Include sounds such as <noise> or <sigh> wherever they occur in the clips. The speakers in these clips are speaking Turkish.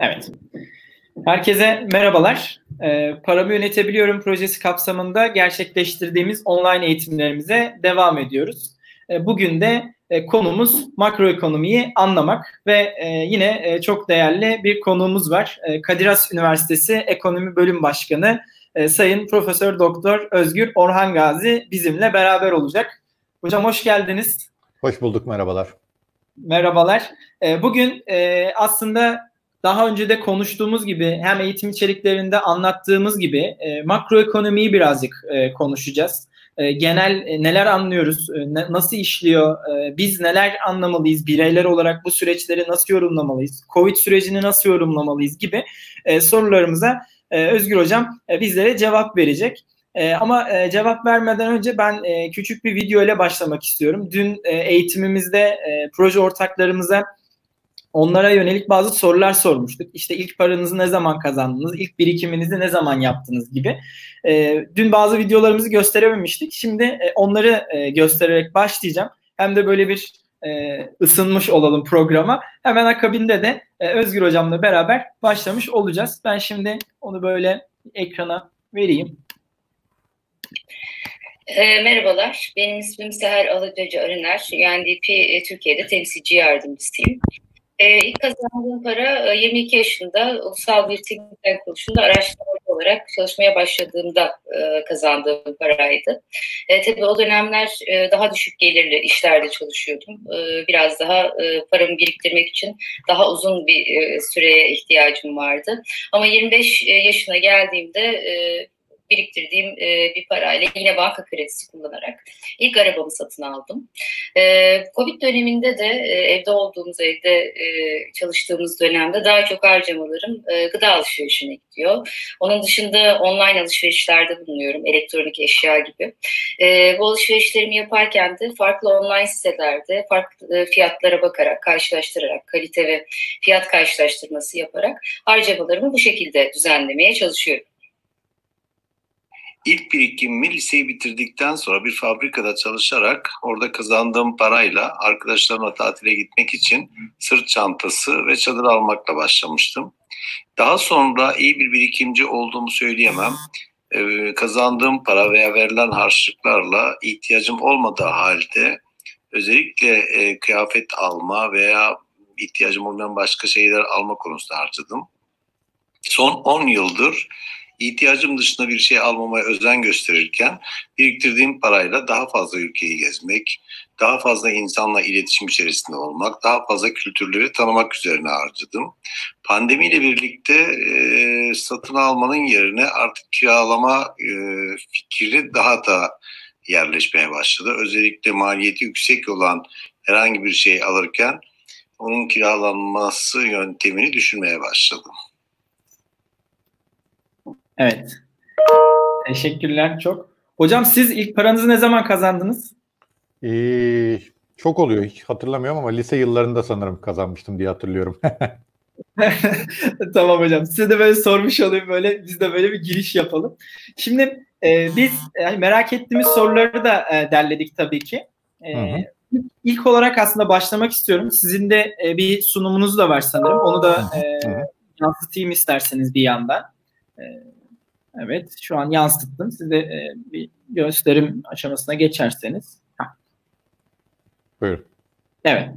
Evet. Herkese merhabalar. E, Paramı Yönetebiliyorum projesi kapsamında gerçekleştirdiğimiz online eğitimlerimize devam ediyoruz. E, bugün de e, konumuz makroekonomiyi anlamak ve e, yine e, çok değerli bir konuğumuz var. E, Kadir Has Üniversitesi Ekonomi Bölüm Başkanı e, Sayın Profesör Doktor Özgür Orhan Gazi bizimle beraber olacak. Hocam hoş geldiniz. Hoş bulduk merhabalar. Merhabalar. Bugün e, aslında daha önce de konuştuğumuz gibi hem eğitim içeriklerinde anlattığımız gibi e, makroekonomiyi birazcık e, konuşacağız. E, genel e, neler anlıyoruz, e, ne, nasıl işliyor, e, biz neler anlamalıyız, bireyler olarak bu süreçleri nasıl yorumlamalıyız, Covid sürecini nasıl yorumlamalıyız gibi e, sorularımıza e, Özgür Hocam e, bizlere cevap verecek. Ee, ama e, cevap vermeden önce ben e, küçük bir video ile başlamak istiyorum. Dün e, eğitimimizde e, proje ortaklarımıza onlara yönelik bazı sorular sormuştuk. İşte ilk paranızı ne zaman kazandınız, ilk birikiminizi ne zaman yaptınız gibi. E, dün bazı videolarımızı gösterememiştik. Şimdi e, onları e, göstererek başlayacağım. Hem de böyle bir e, ısınmış olalım programa. Hemen akabinde de e, Özgür Hocam'la beraber başlamış olacağız. Ben şimdi onu böyle ekrana vereyim. E, merhabalar, benim ismim Seher Alıcıcı Arıner. UNDP e, Türkiye'de temsilci yardımcısıyım. E, ilk kazandığım para 22 e, yaşında ulusal bir teknikler kuruluşunda araştırmacı olarak çalışmaya başladığımda e, kazandığım paraydı. E, tabii o dönemler e, daha düşük gelirli işlerde çalışıyordum. E, biraz daha e, paramı biriktirmek için daha uzun bir e, süreye ihtiyacım vardı. Ama 25 e, yaşına geldiğimde e, biriktirdiğim e, bir parayla yine banka kredisi kullanarak ilk arabamı satın aldım. E, Covid döneminde de e, evde olduğumuz evde e, çalıştığımız dönemde daha çok harcamalarım e, gıda alışverişine gidiyor. Onun dışında online alışverişlerde bulunuyorum elektronik eşya gibi. E, bu alışverişlerimi yaparken de farklı online sitelerde farklı e, fiyatlara bakarak, karşılaştırarak, kalite ve fiyat karşılaştırması yaparak harcamalarımı bu şekilde düzenlemeye çalışıyorum. İlk birikimimi liseyi bitirdikten sonra bir fabrikada çalışarak orada kazandığım parayla arkadaşlarımla tatile gitmek için sırt çantası ve çadır almakla başlamıştım. Daha sonra iyi bir birikimci olduğumu söyleyemem. Ee, kazandığım para veya verilen harçlıklarla ihtiyacım olmadığı halde özellikle e, kıyafet alma veya ihtiyacım olmayan başka şeyler alma konusunda harcadım. Son 10 yıldır ihtiyacım dışında bir şey almamaya özen gösterirken biriktirdiğim parayla daha fazla ülkeyi gezmek, daha fazla insanla iletişim içerisinde olmak, daha fazla kültürleri tanımak üzerine harcadım. Pandemiyle birlikte e, satın almanın yerine artık kiralama e, fikri daha da yerleşmeye başladı. Özellikle maliyeti yüksek olan herhangi bir şey alırken onun kiralanması yöntemini düşünmeye başladım. Evet. Teşekkürler çok. Hocam siz ilk paranızı ne zaman kazandınız? Ee, çok oluyor. Hiç hatırlamıyorum ama lise yıllarında sanırım kazanmıştım diye hatırlıyorum. <laughs> tamam hocam. Size de böyle sormuş olayım böyle. Biz de böyle bir giriş yapalım. Şimdi e, biz e, hani merak ettiğimiz soruları da e, derledik tabii ki. E, İlk olarak aslında başlamak istiyorum. Sizin de e, bir sunumunuz da var sanırım. Onu da e, yansıtayım isterseniz bir yandan. E, Evet şu an yansıttım. Siz de e, bir gösterim aşamasına geçerseniz. Heh. Buyurun. Evet.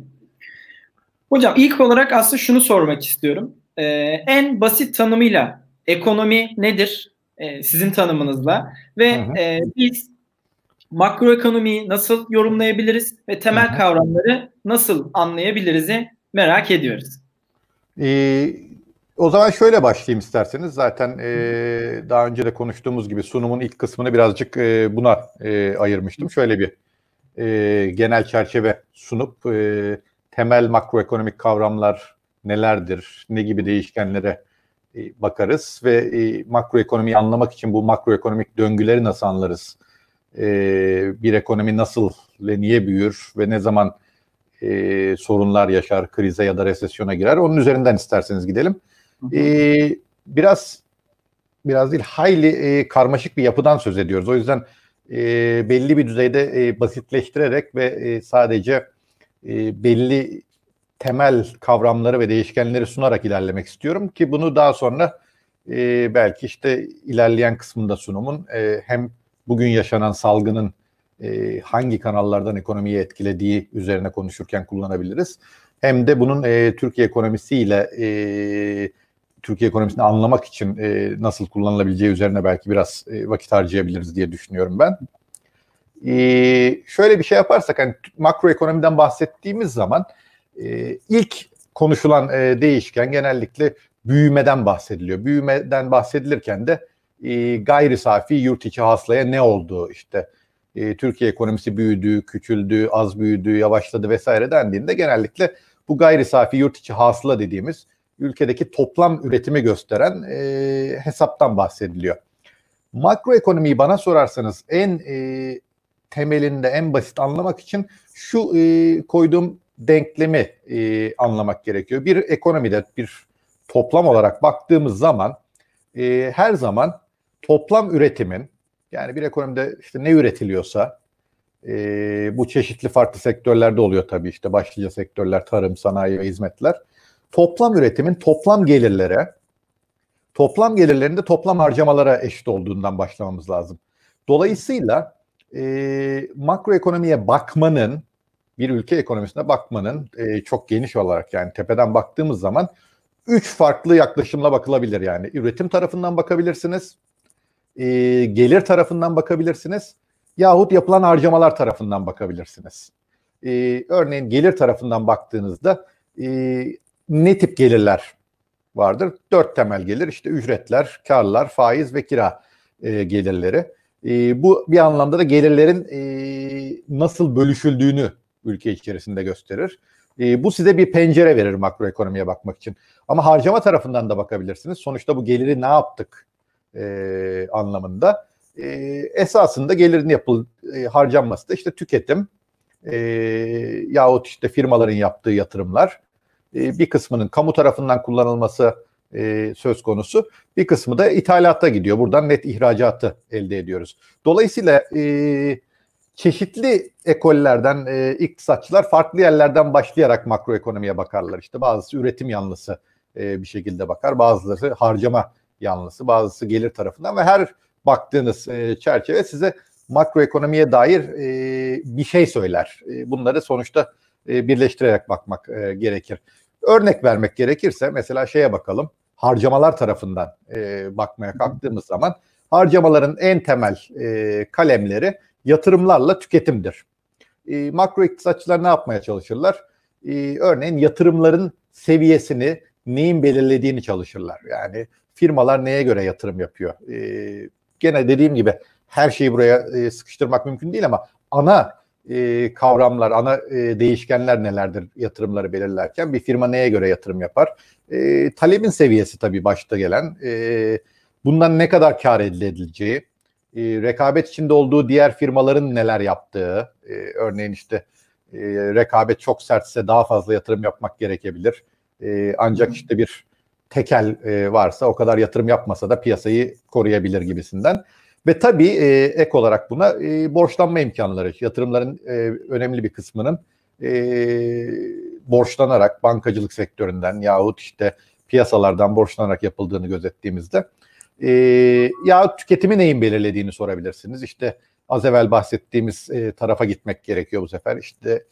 Hocam ilk olarak aslında şunu sormak istiyorum. Ee, en basit tanımıyla ekonomi nedir? Ee, sizin tanımınızla ve E, biz makroekonomiyi nasıl yorumlayabiliriz ve temel hı hı. kavramları nasıl anlayabiliriz'i merak ediyoruz. Ee, o zaman şöyle başlayayım isterseniz. Zaten e, daha önce de konuştuğumuz gibi sunumun ilk kısmını birazcık e, buna e, ayırmıştım. Şöyle bir e, genel çerçeve sunup e, temel makroekonomik kavramlar nelerdir, ne gibi değişkenlere e, bakarız ve e, makroekonomiyi anlamak için bu makroekonomik döngüleri nasıl anlarız? E, bir ekonomi nasıl ve niye büyür ve ne zaman e, sorunlar yaşar, krize ya da resesyona girer? Onun üzerinden isterseniz gidelim e, biraz biraz değil hayli e, karmaşık bir yapıdan söz ediyoruz. O yüzden e, belli bir düzeyde e, basitleştirerek ve e, sadece e, belli temel kavramları ve değişkenleri sunarak ilerlemek istiyorum ki bunu daha sonra e, belki işte ilerleyen kısmında sunumun e, hem bugün yaşanan salgının e, hangi kanallardan ekonomiyi etkilediği üzerine konuşurken kullanabiliriz. Hem de bunun e, Türkiye ekonomisiyle e, Türkiye ekonomisini anlamak için e, nasıl kullanılabileceği üzerine belki biraz e, vakit harcayabiliriz diye düşünüyorum ben. E, şöyle bir şey yaparsak hani makroekonomiden bahsettiğimiz zaman e, ilk konuşulan e, değişken genellikle büyümeden bahsediliyor. Büyümeden bahsedilirken de e, gayri safi yurt içi haslaya ne oldu işte e, Türkiye ekonomisi büyüdü, küçüldü, az büyüdü, yavaşladı vesaire dendiğinde genellikle bu gayri safi yurt içi hasıla dediğimiz ülkedeki toplam üretimi gösteren e, hesaptan bahsediliyor. Makroekonomiyi bana sorarsanız en e, temelinde en basit anlamak için şu e, koyduğum denklemi e, anlamak gerekiyor. Bir ekonomide bir toplam olarak baktığımız zaman e, her zaman toplam üretimin yani bir ekonomide işte ne üretiliyorsa e, bu çeşitli farklı sektörlerde oluyor tabii işte başlıca sektörler tarım, sanayi ve hizmetler toplam üretimin toplam gelirlere, toplam gelirlerinde toplam harcamalara eşit olduğundan başlamamız lazım. Dolayısıyla e, makroekonomiye bakmanın, bir ülke ekonomisine bakmanın e, çok geniş olarak yani tepeden baktığımız zaman üç farklı yaklaşımla bakılabilir yani. Üretim tarafından bakabilirsiniz, e, gelir tarafından bakabilirsiniz yahut yapılan harcamalar tarafından bakabilirsiniz. E, örneğin gelir tarafından baktığınızda e, ne tip gelirler vardır? Dört temel gelir işte ücretler, karlar, faiz ve kira e, gelirleri. E, bu bir anlamda da gelirlerin e, nasıl bölüşüldüğünü ülke içerisinde gösterir. E, bu size bir pencere verir makroekonomiye bakmak için. Ama harcama tarafından da bakabilirsiniz. Sonuçta bu geliri ne yaptık e, anlamında. E, esasında gelirin yapıl e, harcanması da işte tüketim e, yahut işte firmaların yaptığı yatırımlar ee, bir kısmının kamu tarafından kullanılması e, söz konusu. Bir kısmı da ithalatta gidiyor. Buradan net ihracatı elde ediyoruz. Dolayısıyla e, çeşitli ekollerden e, iktisatçılar farklı yerlerden başlayarak makroekonomiye bakarlar. İşte bazısı üretim yanlısı e, bir şekilde bakar. Bazıları harcama yanlısı, bazısı gelir tarafından ve her baktığınız çerçeve size makroekonomiye dair bir şey söyler. bunları sonuçta e, birleştirerek bakmak e, gerekir. Örnek vermek gerekirse mesela şeye bakalım harcamalar tarafından e, bakmaya kalktığımız zaman harcamaların en temel kalemleri yatırımlarla tüketimdir. E, makro iktisatçılar ne yapmaya çalışırlar? örneğin yatırımların seviyesini neyin belirlediğini çalışırlar. Yani firmalar neye göre yatırım yapıyor? gene dediğim gibi her şeyi buraya sıkıştırmak mümkün değil ama ana e, kavramlar, ana e, değişkenler nelerdir yatırımları belirlerken? Bir firma neye göre yatırım yapar? E, talebin seviyesi tabii başta gelen. E, bundan ne kadar kar elde edileceği, e, rekabet içinde olduğu diğer firmaların neler yaptığı, e, örneğin işte e, rekabet çok sertse daha fazla yatırım yapmak gerekebilir. E, ancak işte bir tekel e, varsa o kadar yatırım yapmasa da piyasayı koruyabilir gibisinden. Ve tabii e, ek olarak buna e, borçlanma imkanları, yatırımların e, önemli bir kısmının e, borçlanarak bankacılık sektöründen yahut işte piyasalardan borçlanarak yapıldığını gözettiğimizde e, ya tüketimi neyin belirlediğini sorabilirsiniz. İşte az evvel bahsettiğimiz e, tarafa gitmek gerekiyor bu sefer. İşte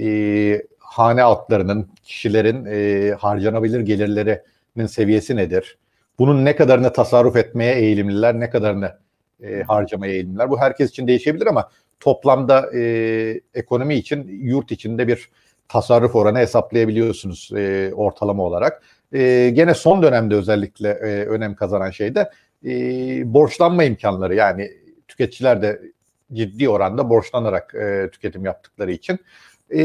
e, hane altlarının, kişilerin e, harcanabilir gelirlerinin seviyesi nedir? Bunun ne kadarını tasarruf etmeye eğilimliler, ne kadarını e, harcamaya eğilimler. Bu herkes için değişebilir ama toplamda e, ekonomi için yurt içinde bir tasarruf oranı hesaplayabiliyorsunuz e, ortalama olarak. E, gene son dönemde özellikle e, önem kazanan şey de e, borçlanma imkanları yani tüketiciler de ciddi oranda borçlanarak e, tüketim yaptıkları için. E,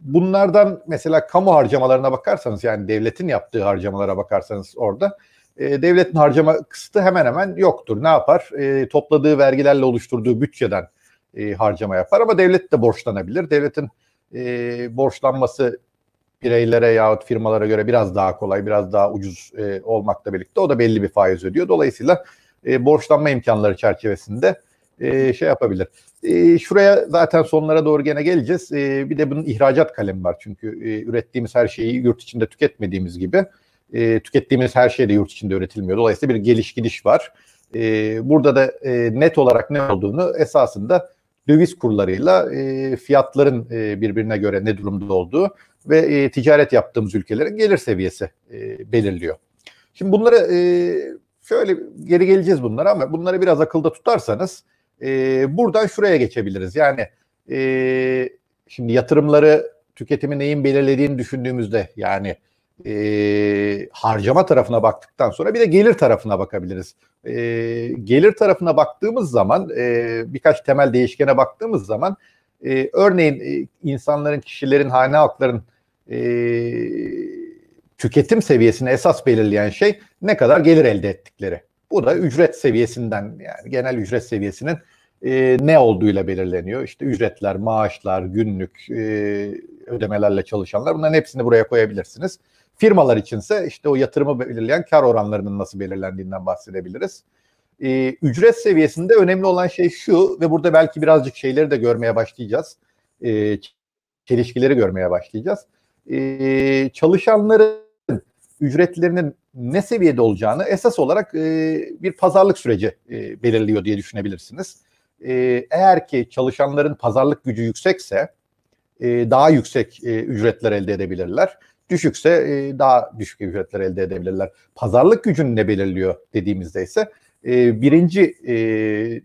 bunlardan mesela kamu harcamalarına bakarsanız yani devletin yaptığı harcamalara bakarsanız orada e, devletin harcama kısıtı hemen hemen yoktur. Ne yapar? E, topladığı vergilerle oluşturduğu bütçeden e, harcama yapar ama devlet de borçlanabilir. Devletin e, borçlanması bireylere yahut firmalara göre biraz daha kolay, biraz daha ucuz e, olmakla birlikte o da belli bir faiz ödüyor. Dolayısıyla e, borçlanma imkanları çerçevesinde e, şey yapabilir. E, şuraya zaten sonlara doğru gene geleceğiz. E, bir de bunun ihracat kalemi var çünkü e, ürettiğimiz her şeyi yurt içinde tüketmediğimiz gibi e, tükettiğimiz her şey de yurt içinde üretilmiyor. Dolayısıyla bir geliş gidiş var. E, burada da e, net olarak ne olduğunu esasında döviz kurlarıyla e, fiyatların e, birbirine göre ne durumda olduğu ve e, ticaret yaptığımız ülkelerin gelir seviyesi e, belirliyor. Şimdi bunları e, şöyle geri geleceğiz bunlara ama bunları biraz akılda tutarsanız e, buradan şuraya geçebiliriz. Yani e, şimdi yatırımları tüketimi neyin belirlediğini düşündüğümüzde yani e, harcama tarafına baktıktan sonra bir de gelir tarafına bakabiliriz. E, gelir tarafına baktığımız zaman e, birkaç temel değişkene baktığımız zaman e, örneğin e, insanların, kişilerin, hane halkların e, tüketim seviyesini esas belirleyen şey ne kadar gelir elde ettikleri. Bu da ücret seviyesinden yani genel ücret seviyesinin e, ne olduğuyla belirleniyor. İşte ücretler, maaşlar, günlük e, ödemelerle çalışanlar bunların hepsini buraya koyabilirsiniz. Firmalar içinse işte o yatırımı belirleyen kar oranlarının nasıl belirlendiğinden bahsedebiliriz. Ee, ücret seviyesinde önemli olan şey şu ve burada belki birazcık şeyleri de görmeye başlayacağız. Ee, çelişkileri görmeye başlayacağız. Ee, çalışanların ücretlerinin ne seviyede olacağını esas olarak e, bir pazarlık süreci e, belirliyor diye düşünebilirsiniz. E, eğer ki çalışanların pazarlık gücü yüksekse e, daha yüksek e, ücretler elde edebilirler. Düşükse e, daha düşük ücretler elde edebilirler. Pazarlık gücünü ne belirliyor dediğimizde ise e, birinci e,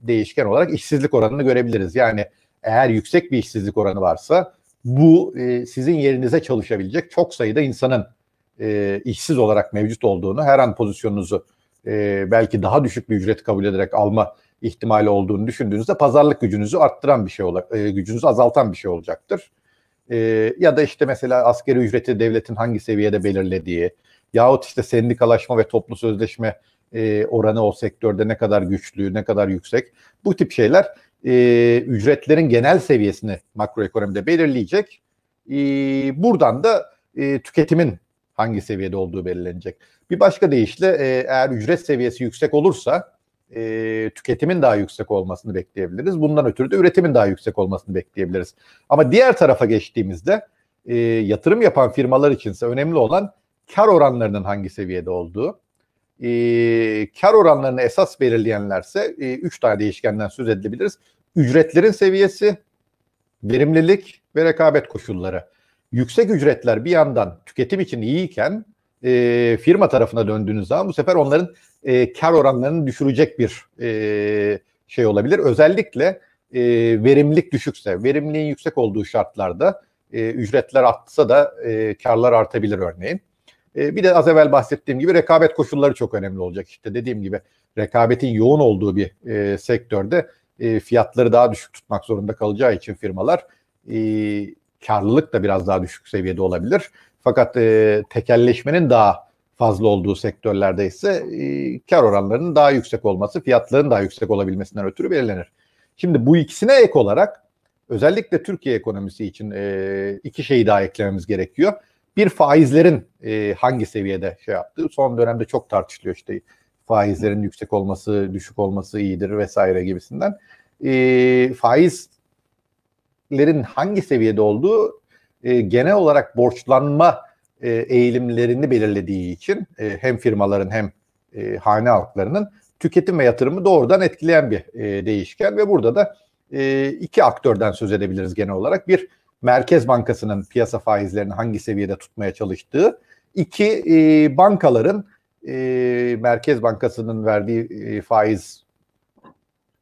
değişken olarak işsizlik oranını görebiliriz. Yani eğer yüksek bir işsizlik oranı varsa bu e, sizin yerinize çalışabilecek çok sayıda insanın e, işsiz olarak mevcut olduğunu, her an pozisyonunuzu e, belki daha düşük bir ücret kabul ederek alma ihtimali olduğunu düşündüğünüzde pazarlık gücünüzü arttıran bir şey olacak, e, gücünüzü azaltan bir şey olacaktır. Ee, ya da işte mesela askeri ücreti devletin hangi seviyede belirlediği yahut işte sendikalaşma ve toplu sözleşme e, oranı o sektörde ne kadar güçlü, ne kadar yüksek bu tip şeyler e, ücretlerin genel seviyesini makroekonomide belirleyecek. E, buradan da e, tüketimin hangi seviyede olduğu belirlenecek. Bir başka deyişle e, eğer ücret seviyesi yüksek olursa e, tüketimin daha yüksek olmasını bekleyebiliriz. Bundan ötürü de üretimin daha yüksek olmasını bekleyebiliriz. Ama diğer tarafa geçtiğimizde e, yatırım yapan firmalar içinse önemli olan kar oranlarının hangi seviyede olduğu. E, kar oranlarını esas belirleyenlerse 3 e, üç tane değişkenden söz edilebiliriz. Ücretlerin seviyesi, verimlilik ve rekabet koşulları. Yüksek ücretler bir yandan tüketim için iyiyken e, firma tarafına döndüğünüz zaman bu sefer onların e, kar oranlarını düşürecek bir e, şey olabilir. Özellikle e, verimlilik düşükse, verimliliğin yüksek olduğu şartlarda e, ücretler artsa da e, karlar artabilir örneğin. E, bir de az evvel bahsettiğim gibi rekabet koşulları çok önemli olacak. İşte dediğim gibi rekabetin yoğun olduğu bir e, sektörde e, fiyatları daha düşük tutmak zorunda kalacağı için firmalar e, karlılık da biraz daha düşük seviyede olabilir. Fakat e, tekelleşmenin daha fazla olduğu sektörlerde ise e, kar oranlarının daha yüksek olması, fiyatların daha yüksek olabilmesinden ötürü belirlenir. Şimdi bu ikisine ek olarak özellikle Türkiye ekonomisi için e, iki şeyi daha eklememiz gerekiyor. Bir faizlerin e, hangi seviyede şey yaptığı son dönemde çok tartışılıyor işte faizlerin yüksek olması, düşük olması iyidir vesaire gibisinden. E, faizlerin hangi seviyede olduğu e, genel olarak borçlanma e, eğilimlerini belirlediği için e, hem firmaların hem e, hane halklarının tüketim ve yatırımı doğrudan etkileyen bir e, değişken ve burada da e, iki aktörden söz edebiliriz genel olarak. Bir, Merkez Bankası'nın piyasa faizlerini hangi seviyede tutmaya çalıştığı. İki, e, bankaların e, Merkez Bankası'nın verdiği e, faiz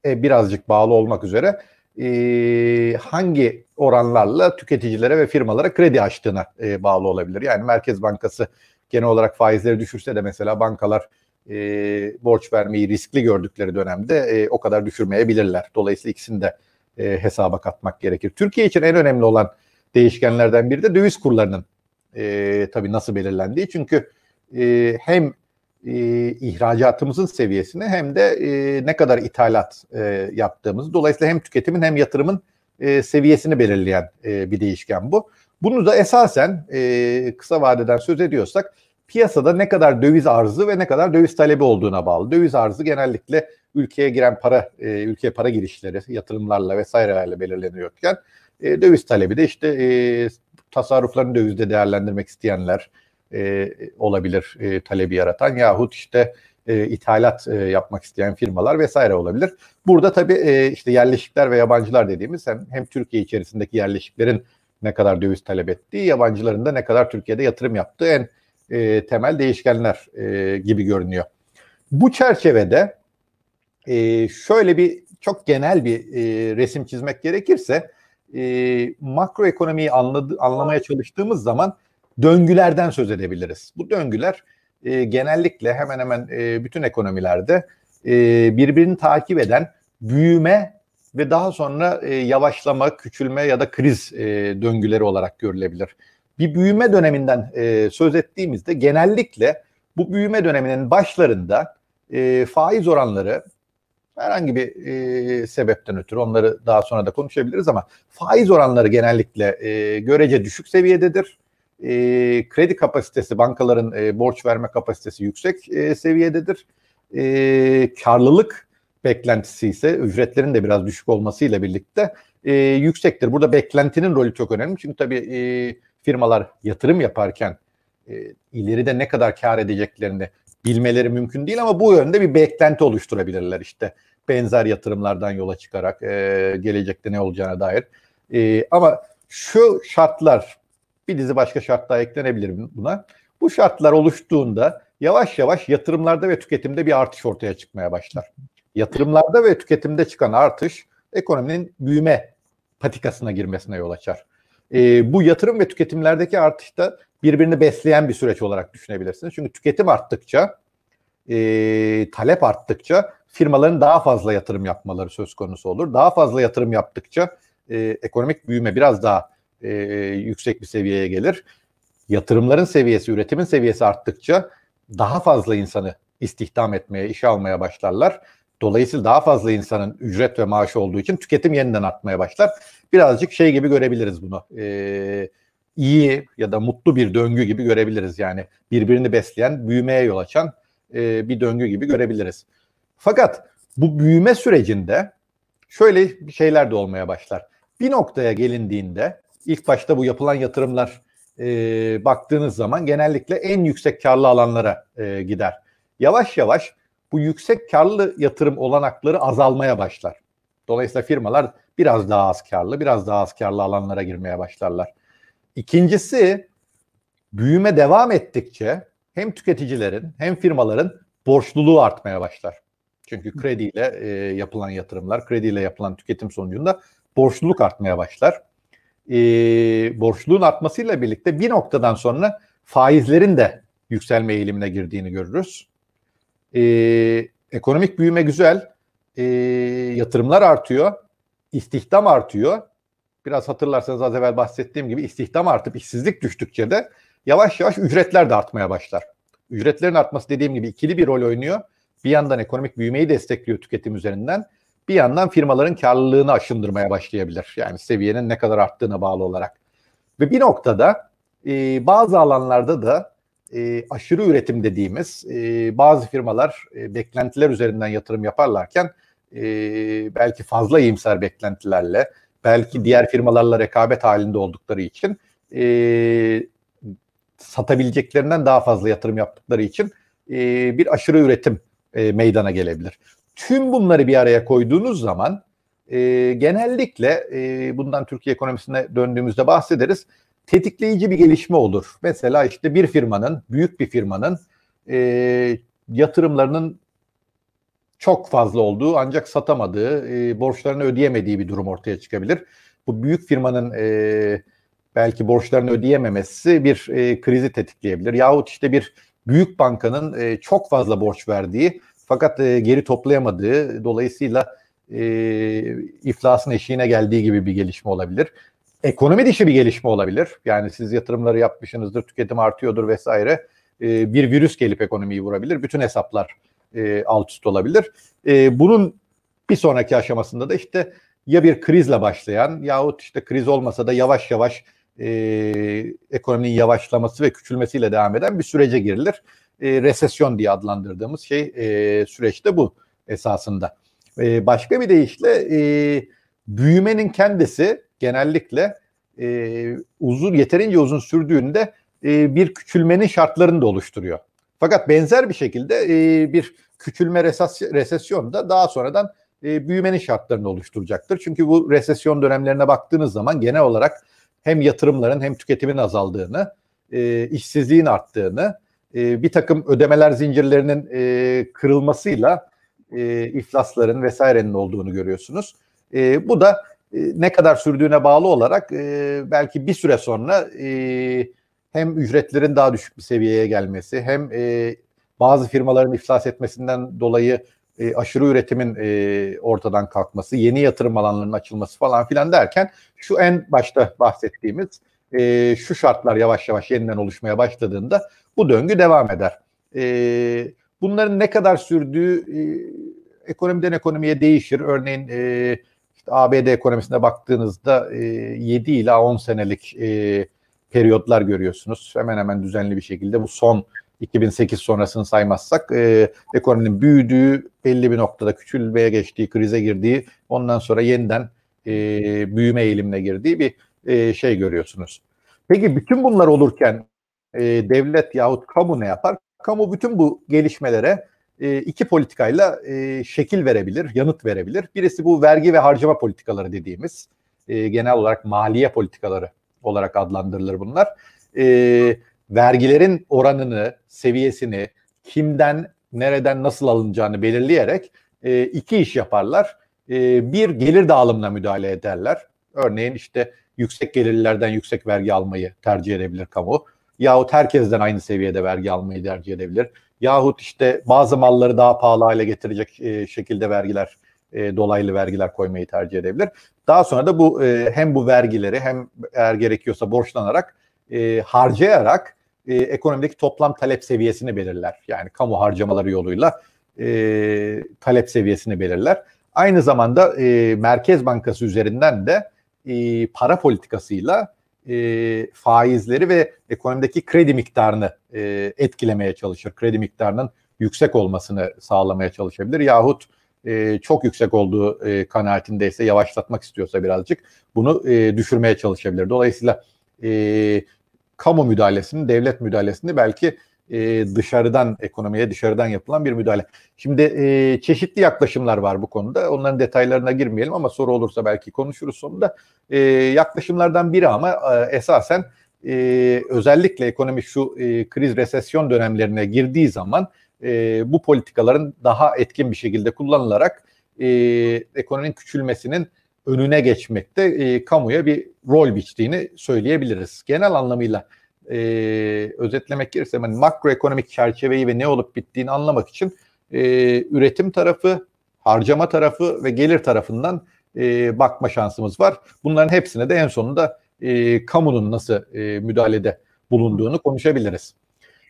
e, birazcık bağlı olmak üzere e, hangi oranlarla tüketicilere ve firmalara kredi açtığına e, bağlı olabilir. Yani Merkez Bankası genel olarak faizleri düşürse de mesela bankalar e, borç vermeyi riskli gördükleri dönemde e, o kadar düşürmeyebilirler. Dolayısıyla ikisini de e, hesaba katmak gerekir. Türkiye için en önemli olan değişkenlerden biri de döviz kurlarının e, tabii nasıl belirlendiği. Çünkü e, hem e, ihracatımızın seviyesini hem de e, ne kadar ithalat e, yaptığımız. Dolayısıyla hem tüketimin hem yatırımın e, seviyesini belirleyen e, bir değişken bu. Bunu da esasen e, kısa vadeden söz ediyorsak piyasada ne kadar döviz arzı ve ne kadar döviz talebi olduğuna bağlı. Döviz arzı genellikle ülkeye giren para, e, ülkeye para girişleri yatırımlarla vesairelerle belirleniyorken e, döviz talebi de işte e, tasarruflarını dövizde değerlendirmek isteyenler e, olabilir e, talebi yaratan yahut işte e, ithalat e, yapmak isteyen firmalar vesaire olabilir. Burada tabii e, işte yerleşikler ve yabancılar dediğimiz hem, hem Türkiye içerisindeki yerleşiklerin ne kadar döviz talep ettiği, yabancıların da ne kadar Türkiye'de yatırım yaptığı en e, temel değişkenler e, gibi görünüyor. Bu çerçevede e, şöyle bir çok genel bir e, resim çizmek gerekirse e, makroekonomiyi anladı, anlamaya çalıştığımız zaman döngülerden söz edebiliriz. Bu döngüler e, genellikle hemen hemen e, bütün ekonomilerde e, birbirini takip eden büyüme ve daha sonra e, yavaşlama, küçülme ya da kriz e, döngüleri olarak görülebilir. Bir büyüme döneminden e, söz ettiğimizde genellikle bu büyüme döneminin başlarında e, faiz oranları herhangi bir e, sebepten ötürü onları daha sonra da konuşabiliriz ama faiz oranları genellikle e, görece düşük seviyededir e, kredi kapasitesi, bankaların e, borç verme kapasitesi yüksek e, seviyededir. E, karlılık beklentisi ise ücretlerin de biraz düşük olmasıyla birlikte e, yüksektir. Burada beklentinin rolü çok önemli. Çünkü tabii e, firmalar yatırım yaparken e, ileride ne kadar kar edeceklerini bilmeleri mümkün değil ama bu yönde bir beklenti oluşturabilirler işte benzer yatırımlardan yola çıkarak e, gelecekte ne olacağına dair. E, ama şu şartlar bir dizi başka şart daha eklenebilir buna. Bu şartlar oluştuğunda yavaş yavaş yatırımlarda ve tüketimde bir artış ortaya çıkmaya başlar. Yatırımlarda ve tüketimde çıkan artış ekonominin büyüme patikasına girmesine yol açar. E, bu yatırım ve tüketimlerdeki artış da birbirini besleyen bir süreç olarak düşünebilirsiniz. Çünkü tüketim arttıkça, e, talep arttıkça firmaların daha fazla yatırım yapmaları söz konusu olur. Daha fazla yatırım yaptıkça e, ekonomik büyüme biraz daha e, yüksek bir seviyeye gelir. Yatırımların seviyesi, üretimin seviyesi arttıkça daha fazla insanı istihdam etmeye, işe almaya başlarlar. Dolayısıyla daha fazla insanın ücret ve maaşı olduğu için tüketim yeniden artmaya başlar. Birazcık şey gibi görebiliriz bunu. Ee, iyi ya da mutlu bir döngü gibi görebiliriz. Yani birbirini besleyen, büyümeye yol açan e, bir döngü gibi görebiliriz. Fakat bu büyüme sürecinde şöyle şeyler de olmaya başlar. Bir noktaya gelindiğinde ilk başta bu yapılan yatırımlar e, baktığınız zaman genellikle en yüksek karlı alanlara e, gider. Yavaş yavaş bu yüksek karlı yatırım olanakları azalmaya başlar. Dolayısıyla firmalar biraz daha az karlı, biraz daha az karlı alanlara girmeye başlarlar. İkincisi büyüme devam ettikçe hem tüketicilerin hem firmaların borçluluğu artmaya başlar. Çünkü krediyle e, yapılan yatırımlar, krediyle yapılan tüketim sonucunda borçluluk artmaya başlar e, borçluğun artmasıyla birlikte bir noktadan sonra faizlerin de yükselme eğilimine girdiğini görürüz. E, ekonomik büyüme güzel, e, yatırımlar artıyor, istihdam artıyor. Biraz hatırlarsanız az evvel bahsettiğim gibi istihdam artıp işsizlik düştükçe de yavaş yavaş ücretler de artmaya başlar. Ücretlerin artması dediğim gibi ikili bir rol oynuyor. Bir yandan ekonomik büyümeyi destekliyor tüketim üzerinden bir yandan firmaların karlılığını aşındırmaya başlayabilir. Yani seviyenin ne kadar arttığına bağlı olarak. Ve bir noktada e, bazı alanlarda da e, aşırı üretim dediğimiz e, bazı firmalar e, beklentiler üzerinden yatırım yaparlarken e, belki fazla iyimser beklentilerle belki diğer firmalarla rekabet halinde oldukları için e, satabileceklerinden daha fazla yatırım yaptıkları için e, bir aşırı üretim e, meydana gelebilir. Tüm bunları bir araya koyduğunuz zaman e, genellikle e, bundan Türkiye ekonomisine döndüğümüzde bahsederiz. Tetikleyici bir gelişme olur. Mesela işte bir firmanın, büyük bir firmanın e, yatırımlarının çok fazla olduğu ancak satamadığı, e, borçlarını ödeyemediği bir durum ortaya çıkabilir. Bu büyük firmanın e, belki borçlarını ödeyememesi bir e, krizi tetikleyebilir. Yahut işte bir büyük bankanın e, çok fazla borç verdiği fakat e, geri toplayamadığı dolayısıyla e, iflasın eşiğine geldiği gibi bir gelişme olabilir. Ekonomi dışı bir gelişme olabilir. Yani siz yatırımları yapmışsınızdır, tüketim artıyordur vesaire. E, bir virüs gelip ekonomiyi vurabilir. Bütün hesaplar e, alt üst olabilir. E, bunun bir sonraki aşamasında da işte ya bir krizle başlayan yahut işte kriz olmasa da yavaş yavaş e, ekonominin yavaşlaması ve küçülmesiyle devam eden bir sürece girilir e, resesyon diye adlandırdığımız şey e, süreçte bu esasında. E, başka bir deyişle e, büyümenin kendisi genellikle e, uzun yeterince uzun sürdüğünde e, bir küçülmenin şartlarını da oluşturuyor. Fakat benzer bir şekilde e, bir küçülme resas, resesyon da daha sonradan e, büyümenin şartlarını oluşturacaktır. Çünkü bu resesyon dönemlerine baktığınız zaman genel olarak hem yatırımların hem tüketimin azaldığını, e, işsizliğin arttığını, e, bir takım ödemeler zincirlerinin e, kırılmasıyla e, iflasların vesairenin olduğunu görüyorsunuz. E, bu da e, ne kadar sürdüğüne bağlı olarak e, belki bir süre sonra e, hem ücretlerin daha düşük bir seviyeye gelmesi hem e, bazı firmaların iflas etmesinden dolayı e, aşırı üretimin e, ortadan kalkması, yeni yatırım alanlarının açılması falan filan derken şu en başta bahsettiğimiz e, şu şartlar yavaş yavaş yeniden oluşmaya başladığında bu döngü devam eder. E, bunların ne kadar sürdüğü e, ekonomiden ekonomiye değişir. Örneğin e, işte ABD ekonomisine baktığınızda e, 7 ila 10 senelik e, periyotlar görüyorsunuz. Hemen hemen düzenli bir şekilde bu son 2008 sonrasını saymazsak e, ekonominin büyüdüğü belli bir noktada küçülmeye geçtiği, krize girdiği ondan sonra yeniden e, büyüme eğilimine girdiği bir e, şey görüyorsunuz. Peki bütün bunlar olurken e, devlet yahut kamu ne yapar? Kamu bütün bu gelişmelere e, iki politikayla e, şekil verebilir, yanıt verebilir. Birisi bu vergi ve harcama politikaları dediğimiz e, genel olarak maliye politikaları olarak adlandırılır bunlar. E, vergilerin oranını, seviyesini, kimden, nereden, nasıl alınacağını belirleyerek e, iki iş yaparlar. E, bir gelir dağılımına müdahale ederler. Örneğin işte yüksek gelirlilerden yüksek vergi almayı tercih edebilir kamu Yahut herkesten aynı seviyede vergi almayı tercih edebilir. Yahut işte bazı malları daha pahalı hale getirecek e, şekilde vergiler, e, dolaylı vergiler koymayı tercih edebilir. Daha sonra da bu e, hem bu vergileri hem eğer gerekiyorsa borçlanarak, e, harcayarak e, ekonomideki toplam talep seviyesini belirler. Yani kamu harcamaları yoluyla e, talep seviyesini belirler. Aynı zamanda e, Merkez Bankası üzerinden de e, para politikasıyla e, faizleri ve ekonomideki kredi miktarını e, etkilemeye çalışır. Kredi miktarının yüksek olmasını sağlamaya çalışabilir. Yahut e, çok yüksek olduğu e, kanaatindeyse yavaşlatmak istiyorsa birazcık bunu e, düşürmeye çalışabilir. Dolayısıyla e, kamu müdahalesini, devlet müdahalesini belki e, dışarıdan ekonomiye dışarıdan yapılan bir müdahale. Şimdi e, çeşitli yaklaşımlar var bu konuda. Onların detaylarına girmeyelim ama soru olursa belki konuşuruz sonunda. E, yaklaşımlardan biri ama e, esasen e, özellikle ekonomik şu e, kriz resesyon dönemlerine girdiği zaman e, bu politikaların daha etkin bir şekilde kullanılarak e, ekonominin küçülmesinin önüne geçmekte e, kamuya bir rol biçtiğini söyleyebiliriz. Genel anlamıyla e, özetlemek gerekirse hani makroekonomik çerçeveyi ve ne olup bittiğini anlamak için e, üretim tarafı, harcama tarafı ve gelir tarafından e, bakma şansımız var. Bunların hepsine de en sonunda e, kamunun nasıl e, müdahalede bulunduğunu konuşabiliriz.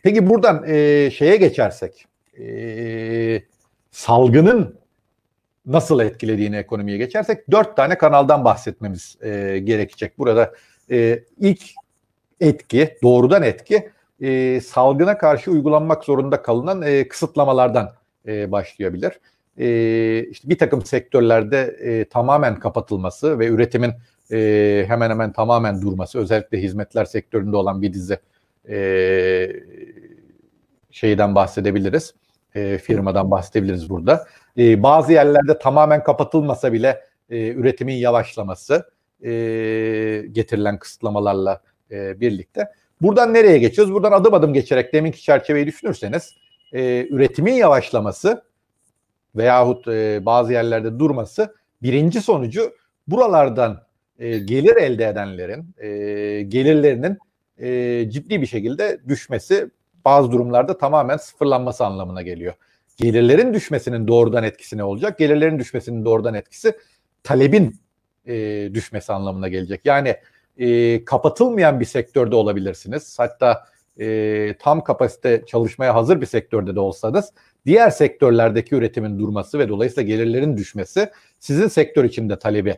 Peki buradan e, şeye geçersek, e, salgının nasıl etkilediğini ekonomiye geçersek dört tane kanaldan bahsetmemiz e, gerekecek. Burada e, ilk etki, doğrudan etki e, salgına karşı uygulanmak zorunda kalınan e, kısıtlamalardan e, başlayabilir. E, işte bir takım sektörlerde e, tamamen kapatılması ve üretimin e, hemen hemen tamamen durması, özellikle hizmetler sektöründe olan bir dizi e, şeyden bahsedebiliriz, e, firmadan bahsedebiliriz burada. E, bazı yerlerde tamamen kapatılmasa bile e, üretimin yavaşlaması e, getirilen kısıtlamalarla e, birlikte. Buradan nereye geçiyoruz? Buradan adım adım geçerek deminki çerçeveyi düşünürseniz e, üretimin yavaşlaması veyahut e, bazı yerlerde durması birinci sonucu buralardan e, gelir elde edenlerin e, gelirlerinin e, ciddi bir şekilde düşmesi bazı durumlarda tamamen sıfırlanması anlamına geliyor. Gelirlerin düşmesinin doğrudan etkisi ne olacak? Gelirlerin düşmesinin doğrudan etkisi talebin e, düşmesi anlamına gelecek. Yani e, kapatılmayan bir sektörde olabilirsiniz. Hatta e, tam kapasite çalışmaya hazır bir sektörde de olsanız diğer sektörlerdeki üretimin durması ve dolayısıyla gelirlerin düşmesi sizin sektör içinde talebi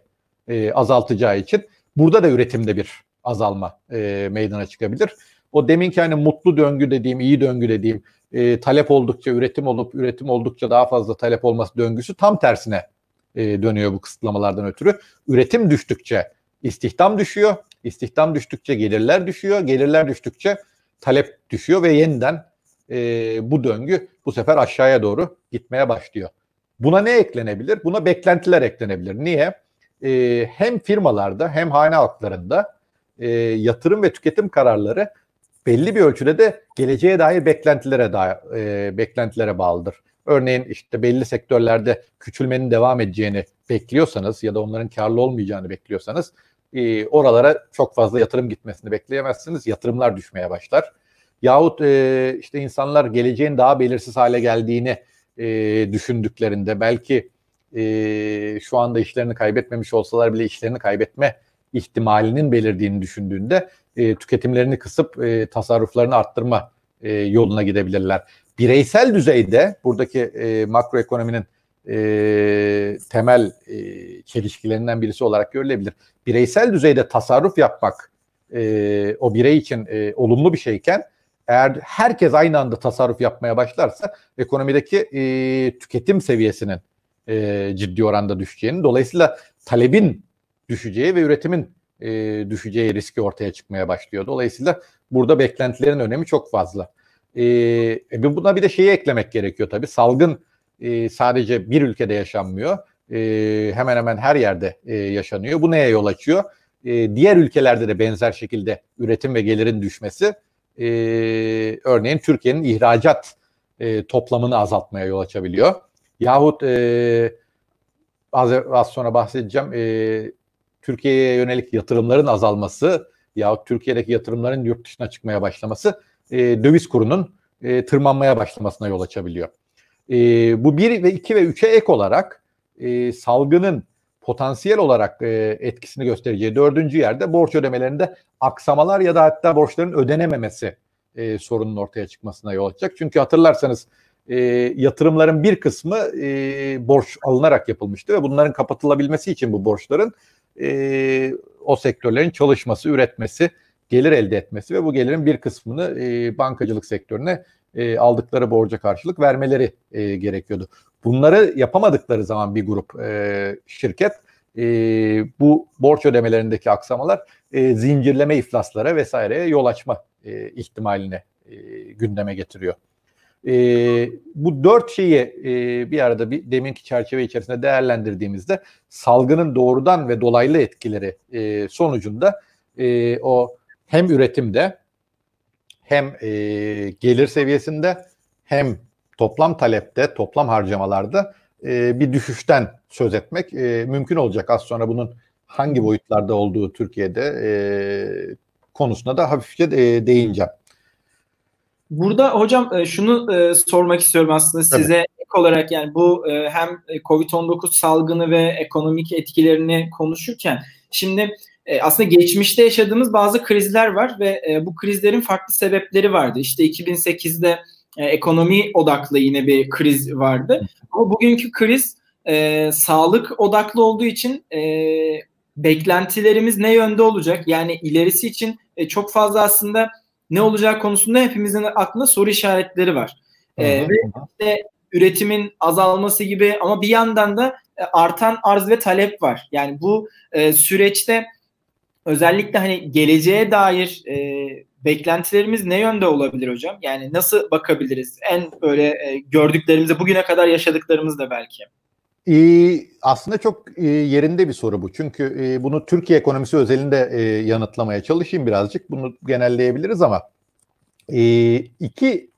e, azaltacağı için burada da üretimde bir azalma e, meydana çıkabilir. O deminki hani mutlu döngü dediğim, iyi döngü dediğim e, talep oldukça üretim olup üretim oldukça daha fazla talep olması döngüsü tam tersine e, dönüyor bu kısıtlamalardan ötürü. Üretim düştükçe istihdam düşüyor. İstihdam düştükçe gelirler düşüyor. Gelirler düştükçe talep düşüyor ve yeniden e, bu döngü bu sefer aşağıya doğru gitmeye başlıyor. Buna ne eklenebilir? Buna beklentiler eklenebilir. Niye? E, hem firmalarda hem hane halklarında e, yatırım ve tüketim kararları belli bir ölçüde de geleceğe dair beklentilere da, e, beklentilere bağlıdır. Örneğin işte belli sektörlerde küçülmenin devam edeceğini bekliyorsanız ya da onların karlı olmayacağını bekliyorsanız e, oralara çok fazla yatırım gitmesini bekleyemezsiniz. Yatırımlar düşmeye başlar. Yahut e, işte insanlar geleceğin daha belirsiz hale geldiğini e, düşündüklerinde belki e, şu anda işlerini kaybetmemiş olsalar bile işlerini kaybetme ihtimalinin belirdiğini düşündüğünde e, tüketimlerini kısıp e, tasarruflarını arttırma e, yoluna gidebilirler. Bireysel düzeyde buradaki e, makroekonominin e, temel e, çelişkilerinden birisi olarak görülebilir bireysel düzeyde tasarruf yapmak e, o birey için e, olumlu bir şeyken eğer herkes aynı anda tasarruf yapmaya başlarsa ekonomideki e, tüketim seviyesinin e, ciddi oranda düşeceğini dolayısıyla talebin düşeceği ve üretimin e, düşeceği riski ortaya çıkmaya başlıyor. Dolayısıyla burada beklentilerin önemi çok fazla. E, e buna bir de şeyi eklemek gerekiyor tabii. Salgın e, sadece bir ülkede yaşanmıyor e, hemen hemen her yerde e, yaşanıyor. Bu neye yol açıyor? E, diğer ülkelerde de benzer şekilde üretim ve gelirin düşmesi e, örneğin Türkiye'nin ihracat e, toplamını azaltmaya yol açabiliyor. Yahut e, az, az sonra bahsedeceğim e, Türkiye'ye yönelik yatırımların azalması yahut Türkiye'deki yatırımların yurt dışına çıkmaya başlaması e, döviz kurunun e, tırmanmaya başlamasına yol açabiliyor. E, bu bir ve iki ve üçe ek olarak e, salgının potansiyel olarak e, etkisini göstereceği dördüncü yerde borç ödemelerinde aksamalar ya da hatta borçların ödenememesi e, sorunun ortaya çıkmasına yol açacak. Çünkü hatırlarsanız e, yatırımların bir kısmı e, borç alınarak yapılmıştı ve bunların kapatılabilmesi için bu borçların e, o sektörlerin çalışması, üretmesi, gelir elde etmesi ve bu gelirin bir kısmını e, bankacılık sektörüne e, aldıkları borca karşılık vermeleri e, gerekiyordu. Bunları yapamadıkları zaman bir grup e, şirket e, bu borç ödemelerindeki aksamalar e, zincirleme iflaslara vesaireye yol açma e, ihtimalini e, gündeme getiriyor. E, bu dört şeyi e, bir arada bir deminki çerçeve içerisinde değerlendirdiğimizde salgının doğrudan ve dolaylı etkileri e, sonucunda e, o hem üretimde hem e, gelir seviyesinde hem toplam talepte, toplam harcamalarda e, bir düşüşten söz etmek e, mümkün olacak. Az sonra bunun hangi boyutlarda olduğu Türkiye'de e, konusuna da hafifçe de, değineceğim. Burada hocam e, şunu e, sormak istiyorum aslında size evet. olarak yani bu e, hem e, Covid-19 salgını ve ekonomik etkilerini konuşurken şimdi e, aslında geçmişte yaşadığımız bazı krizler var ve e, bu krizlerin farklı sebepleri vardı. İşte 2008'de e, ekonomi odaklı yine bir kriz vardı. Ama bugünkü kriz e, sağlık odaklı olduğu için e, beklentilerimiz ne yönde olacak? Yani ilerisi için e, çok fazla aslında ne olacak konusunda hepimizin aklında soru işaretleri var. E, ve işte üretimin azalması gibi ama bir yandan da e, artan arz ve talep var. Yani bu e, süreçte özellikle hani geleceğe dair e, beklentilerimiz ne yönde olabilir hocam? Yani nasıl bakabiliriz? En böyle e, gördüklerimize, bugüne kadar yaşadıklarımız da belki. Ee, aslında çok e, yerinde bir soru bu. Çünkü e, bunu Türkiye ekonomisi özelinde e, yanıtlamaya çalışayım birazcık. Bunu genelleyebiliriz ama e, iki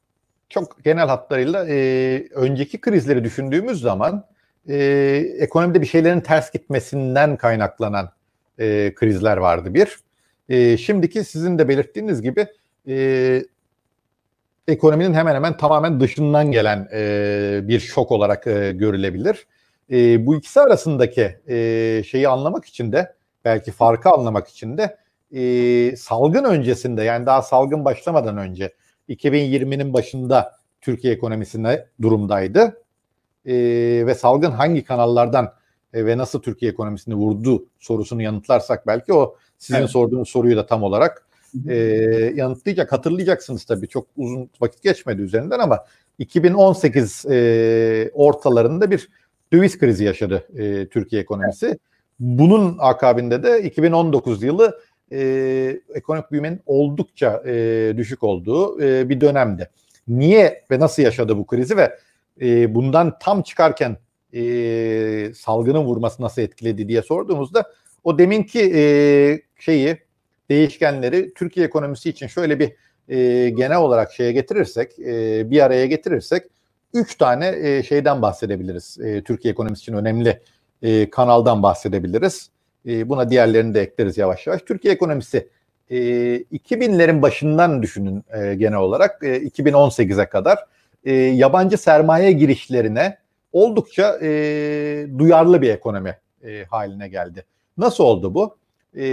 çok genel hatlarıyla e, önceki krizleri düşündüğümüz zaman e, ekonomide bir şeylerin ters gitmesinden kaynaklanan e, krizler vardı bir. E, şimdiki sizin de belirttiğiniz gibi e, ekonominin hemen hemen tamamen dışından gelen e, bir şok olarak e, görülebilir. E, bu ikisi arasındaki e, şeyi anlamak için de belki farkı anlamak için de e, salgın öncesinde yani daha salgın başlamadan önce 2020'nin başında Türkiye ekonomisinde durumdaydı e, ve salgın hangi kanallardan e, ve nasıl Türkiye ekonomisini vurdu sorusunu yanıtlarsak belki o sizin evet. sorduğunuz soruyu da tam olarak e, yanıtlayacak. Hatırlayacaksınız tabii çok uzun vakit geçmedi üzerinden ama 2018 e, ortalarında bir döviz krizi yaşadı e, Türkiye ekonomisi. Bunun akabinde de 2019 yılı e, ekonomik büyümenin oldukça e, düşük olduğu e, bir dönemdi. Niye ve nasıl yaşadı bu krizi ve e, bundan tam çıkarken e, salgının vurması nasıl etkiledi diye sorduğumuzda o deminki e, şeyi değişkenleri Türkiye ekonomisi için şöyle bir e, genel olarak şeye getirirsek, e, bir araya getirirsek üç tane e, şeyden bahsedebiliriz. E, Türkiye ekonomisi için önemli e, kanaldan bahsedebiliriz. E, buna diğerlerini de ekleriz yavaş yavaş. Türkiye ekonomisi e, 2000'lerin başından düşünün e, genel olarak e, 2018'e kadar e, yabancı sermaye girişlerine oldukça e, duyarlı bir ekonomi e, haline geldi. Nasıl oldu bu? E,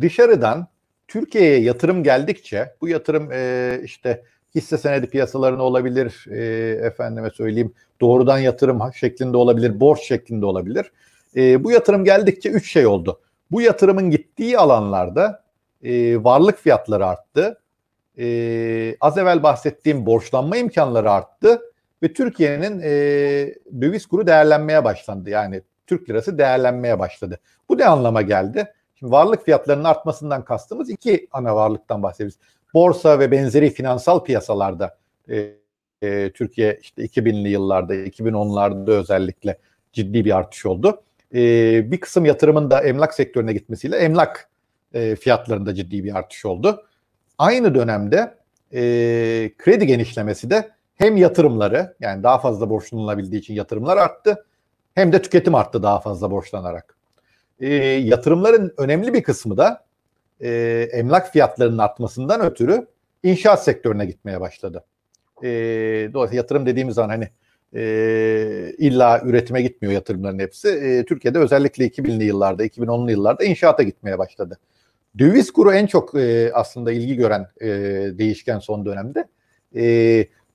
dışarıdan Türkiye'ye yatırım geldikçe bu yatırım e, işte hisse senedi piyasalarına olabilir, e, efendime söyleyeyim doğrudan yatırım şeklinde olabilir, borç şeklinde olabilir. E, bu yatırım geldikçe üç şey oldu. Bu yatırımın gittiği alanlarda e, varlık fiyatları arttı. E, az evvel bahsettiğim borçlanma imkanları arttı ve Türkiye'nin e, döviz kuru değerlenmeye başlandı. Yani Türk lirası değerlenmeye başladı. Bu ne anlama geldi? Şimdi varlık fiyatlarının artmasından kastımız iki ana varlıktan bahsediyoruz. Borsa ve benzeri finansal piyasalarda e, e, Türkiye işte 2000'li yıllarda, 2010'larda özellikle ciddi bir artış oldu. E, bir kısım yatırımın da emlak sektörüne gitmesiyle emlak e, fiyatlarında ciddi bir artış oldu. Aynı dönemde e, kredi genişlemesi de hem yatırımları yani daha fazla borçlanılabildiği için yatırımlar arttı hem de tüketim arttı daha fazla borçlanarak. E, yatırımların önemli bir kısmı da e, emlak fiyatlarının artmasından ötürü inşaat sektörüne gitmeye başladı. E, dolayısıyla yatırım dediğimiz zaman hani e, illa üretime gitmiyor yatırımların hepsi. E, Türkiye'de özellikle 2000'li yıllarda, 2010'lu yıllarda inşaata gitmeye başladı. Döviz kuru en çok e, aslında ilgi gören e, değişken son dönemde. E,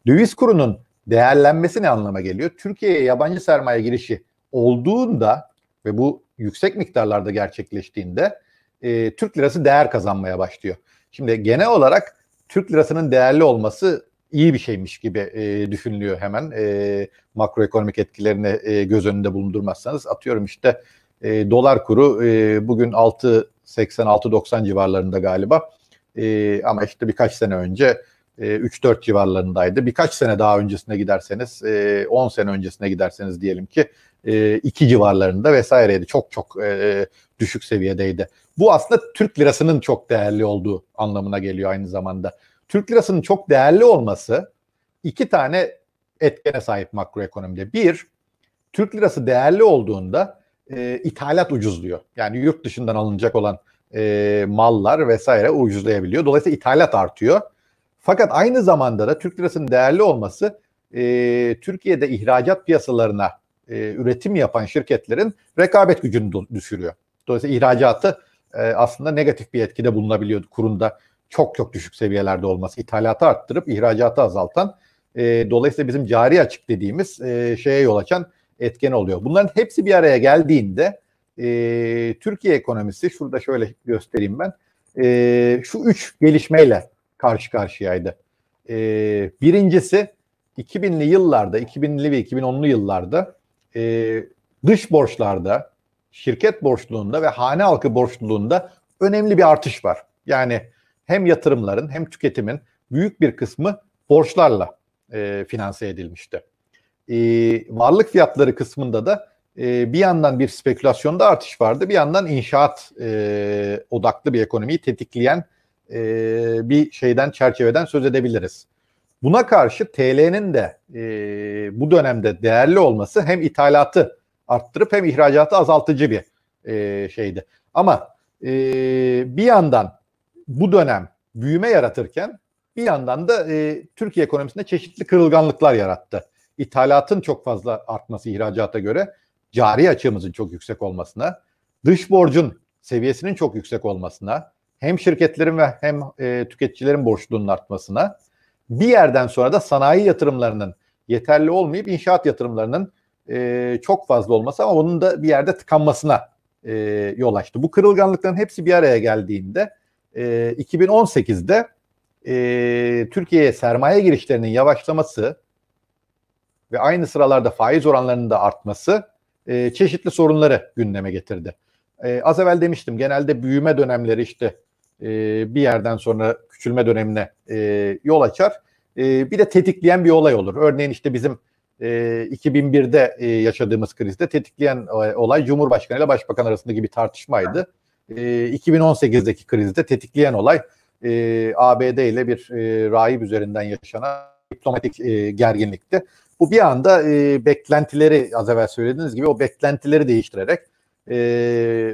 döviz kurunun değerlenmesi ne anlama geliyor? Türkiye'ye yabancı sermaye girişi olduğunda ve bu yüksek miktarlarda gerçekleştiğinde e, Türk lirası değer kazanmaya başlıyor. Şimdi genel olarak Türk lirasının değerli olması iyi bir şeymiş gibi e, düşünülüyor hemen e, makroekonomik etkilerini e, göz önünde bulundurmazsanız. Atıyorum işte e, dolar kuru e, bugün 6.80-6.90 civarlarında galiba e, ama işte birkaç sene önce e, 3-4 civarlarındaydı. Birkaç sene daha öncesine giderseniz e, 10 sene öncesine giderseniz diyelim ki e, iki civarlarında vesaireydi. Çok çok e, e, düşük seviyedeydi. Bu aslında Türk lirasının çok değerli olduğu anlamına geliyor aynı zamanda. Türk lirasının çok değerli olması iki tane etkene sahip makroekonomide. Bir, Türk lirası değerli olduğunda e, ithalat ucuzluyor. Yani yurt dışından alınacak olan e, mallar vesaire ucuzlayabiliyor. Dolayısıyla ithalat artıyor. Fakat aynı zamanda da Türk lirasının değerli olması e, Türkiye'de ihracat piyasalarına e, üretim yapan şirketlerin rekabet gücünü düşürüyor. Dolayısıyla ihracatı e, aslında negatif bir etkide bulunabiliyor kurunda çok çok düşük seviyelerde olması. İthalatı arttırıp ihracatı azaltan e, dolayısıyla bizim cari açık dediğimiz e, şeye yol açan etken oluyor. Bunların hepsi bir araya geldiğinde e, Türkiye ekonomisi şurada şöyle göstereyim ben e, şu üç gelişmeyle karşı karşıyaydı. E, birincisi 2000'li yıllarda 2000'li ve 2010'lu yıllarda e, dış borçlarda, şirket borçluğunda ve hane halkı borçluluğunda önemli bir artış var. Yani hem yatırımların hem tüketimin büyük bir kısmı borçlarla e, finanse edilmişti. E, varlık fiyatları kısmında da e, bir yandan bir spekülasyonda artış vardı, bir yandan inşaat e, odaklı bir ekonomiyi tetikleyen e, bir şeyden çerçeveden söz edebiliriz. Buna karşı TL'nin de e, bu dönemde değerli olması hem ithalatı arttırıp hem ihracatı azaltıcı bir e, şeydi. Ama e, bir yandan bu dönem büyüme yaratırken bir yandan da e, Türkiye ekonomisinde çeşitli kırılganlıklar yarattı. İthalatın çok fazla artması ihracata göre, cari açığımızın çok yüksek olmasına, dış borcun seviyesinin çok yüksek olmasına, hem şirketlerin ve hem e, tüketicilerin borçluluğunun artmasına, bir yerden sonra da sanayi yatırımlarının yeterli olmayıp inşaat yatırımlarının e, çok fazla olması ama onun da bir yerde tıkanmasına e, yol açtı. Bu kırılganlıkların hepsi bir araya geldiğinde e, 2018'de e, Türkiye'ye sermaye girişlerinin yavaşlaması ve aynı sıralarda faiz oranlarının da artması e, çeşitli sorunları gündeme getirdi. E, az evvel demiştim genelde büyüme dönemleri işte e, bir yerden sonra küçülme dönemine e, yol açar. E, bir de tetikleyen bir olay olur. Örneğin işte bizim e, 2001'de e, yaşadığımız krizde tetikleyen e, olay Cumhurbaşkanı ile Başbakan arasındaki bir tartışmaydı. E, 2018'deki krizde tetikleyen olay e, ABD ile bir e, rahip üzerinden yaşanan diplomatik e, gerginlikti. Bu bir anda e, beklentileri az evvel söylediğiniz gibi o beklentileri değiştirerek e,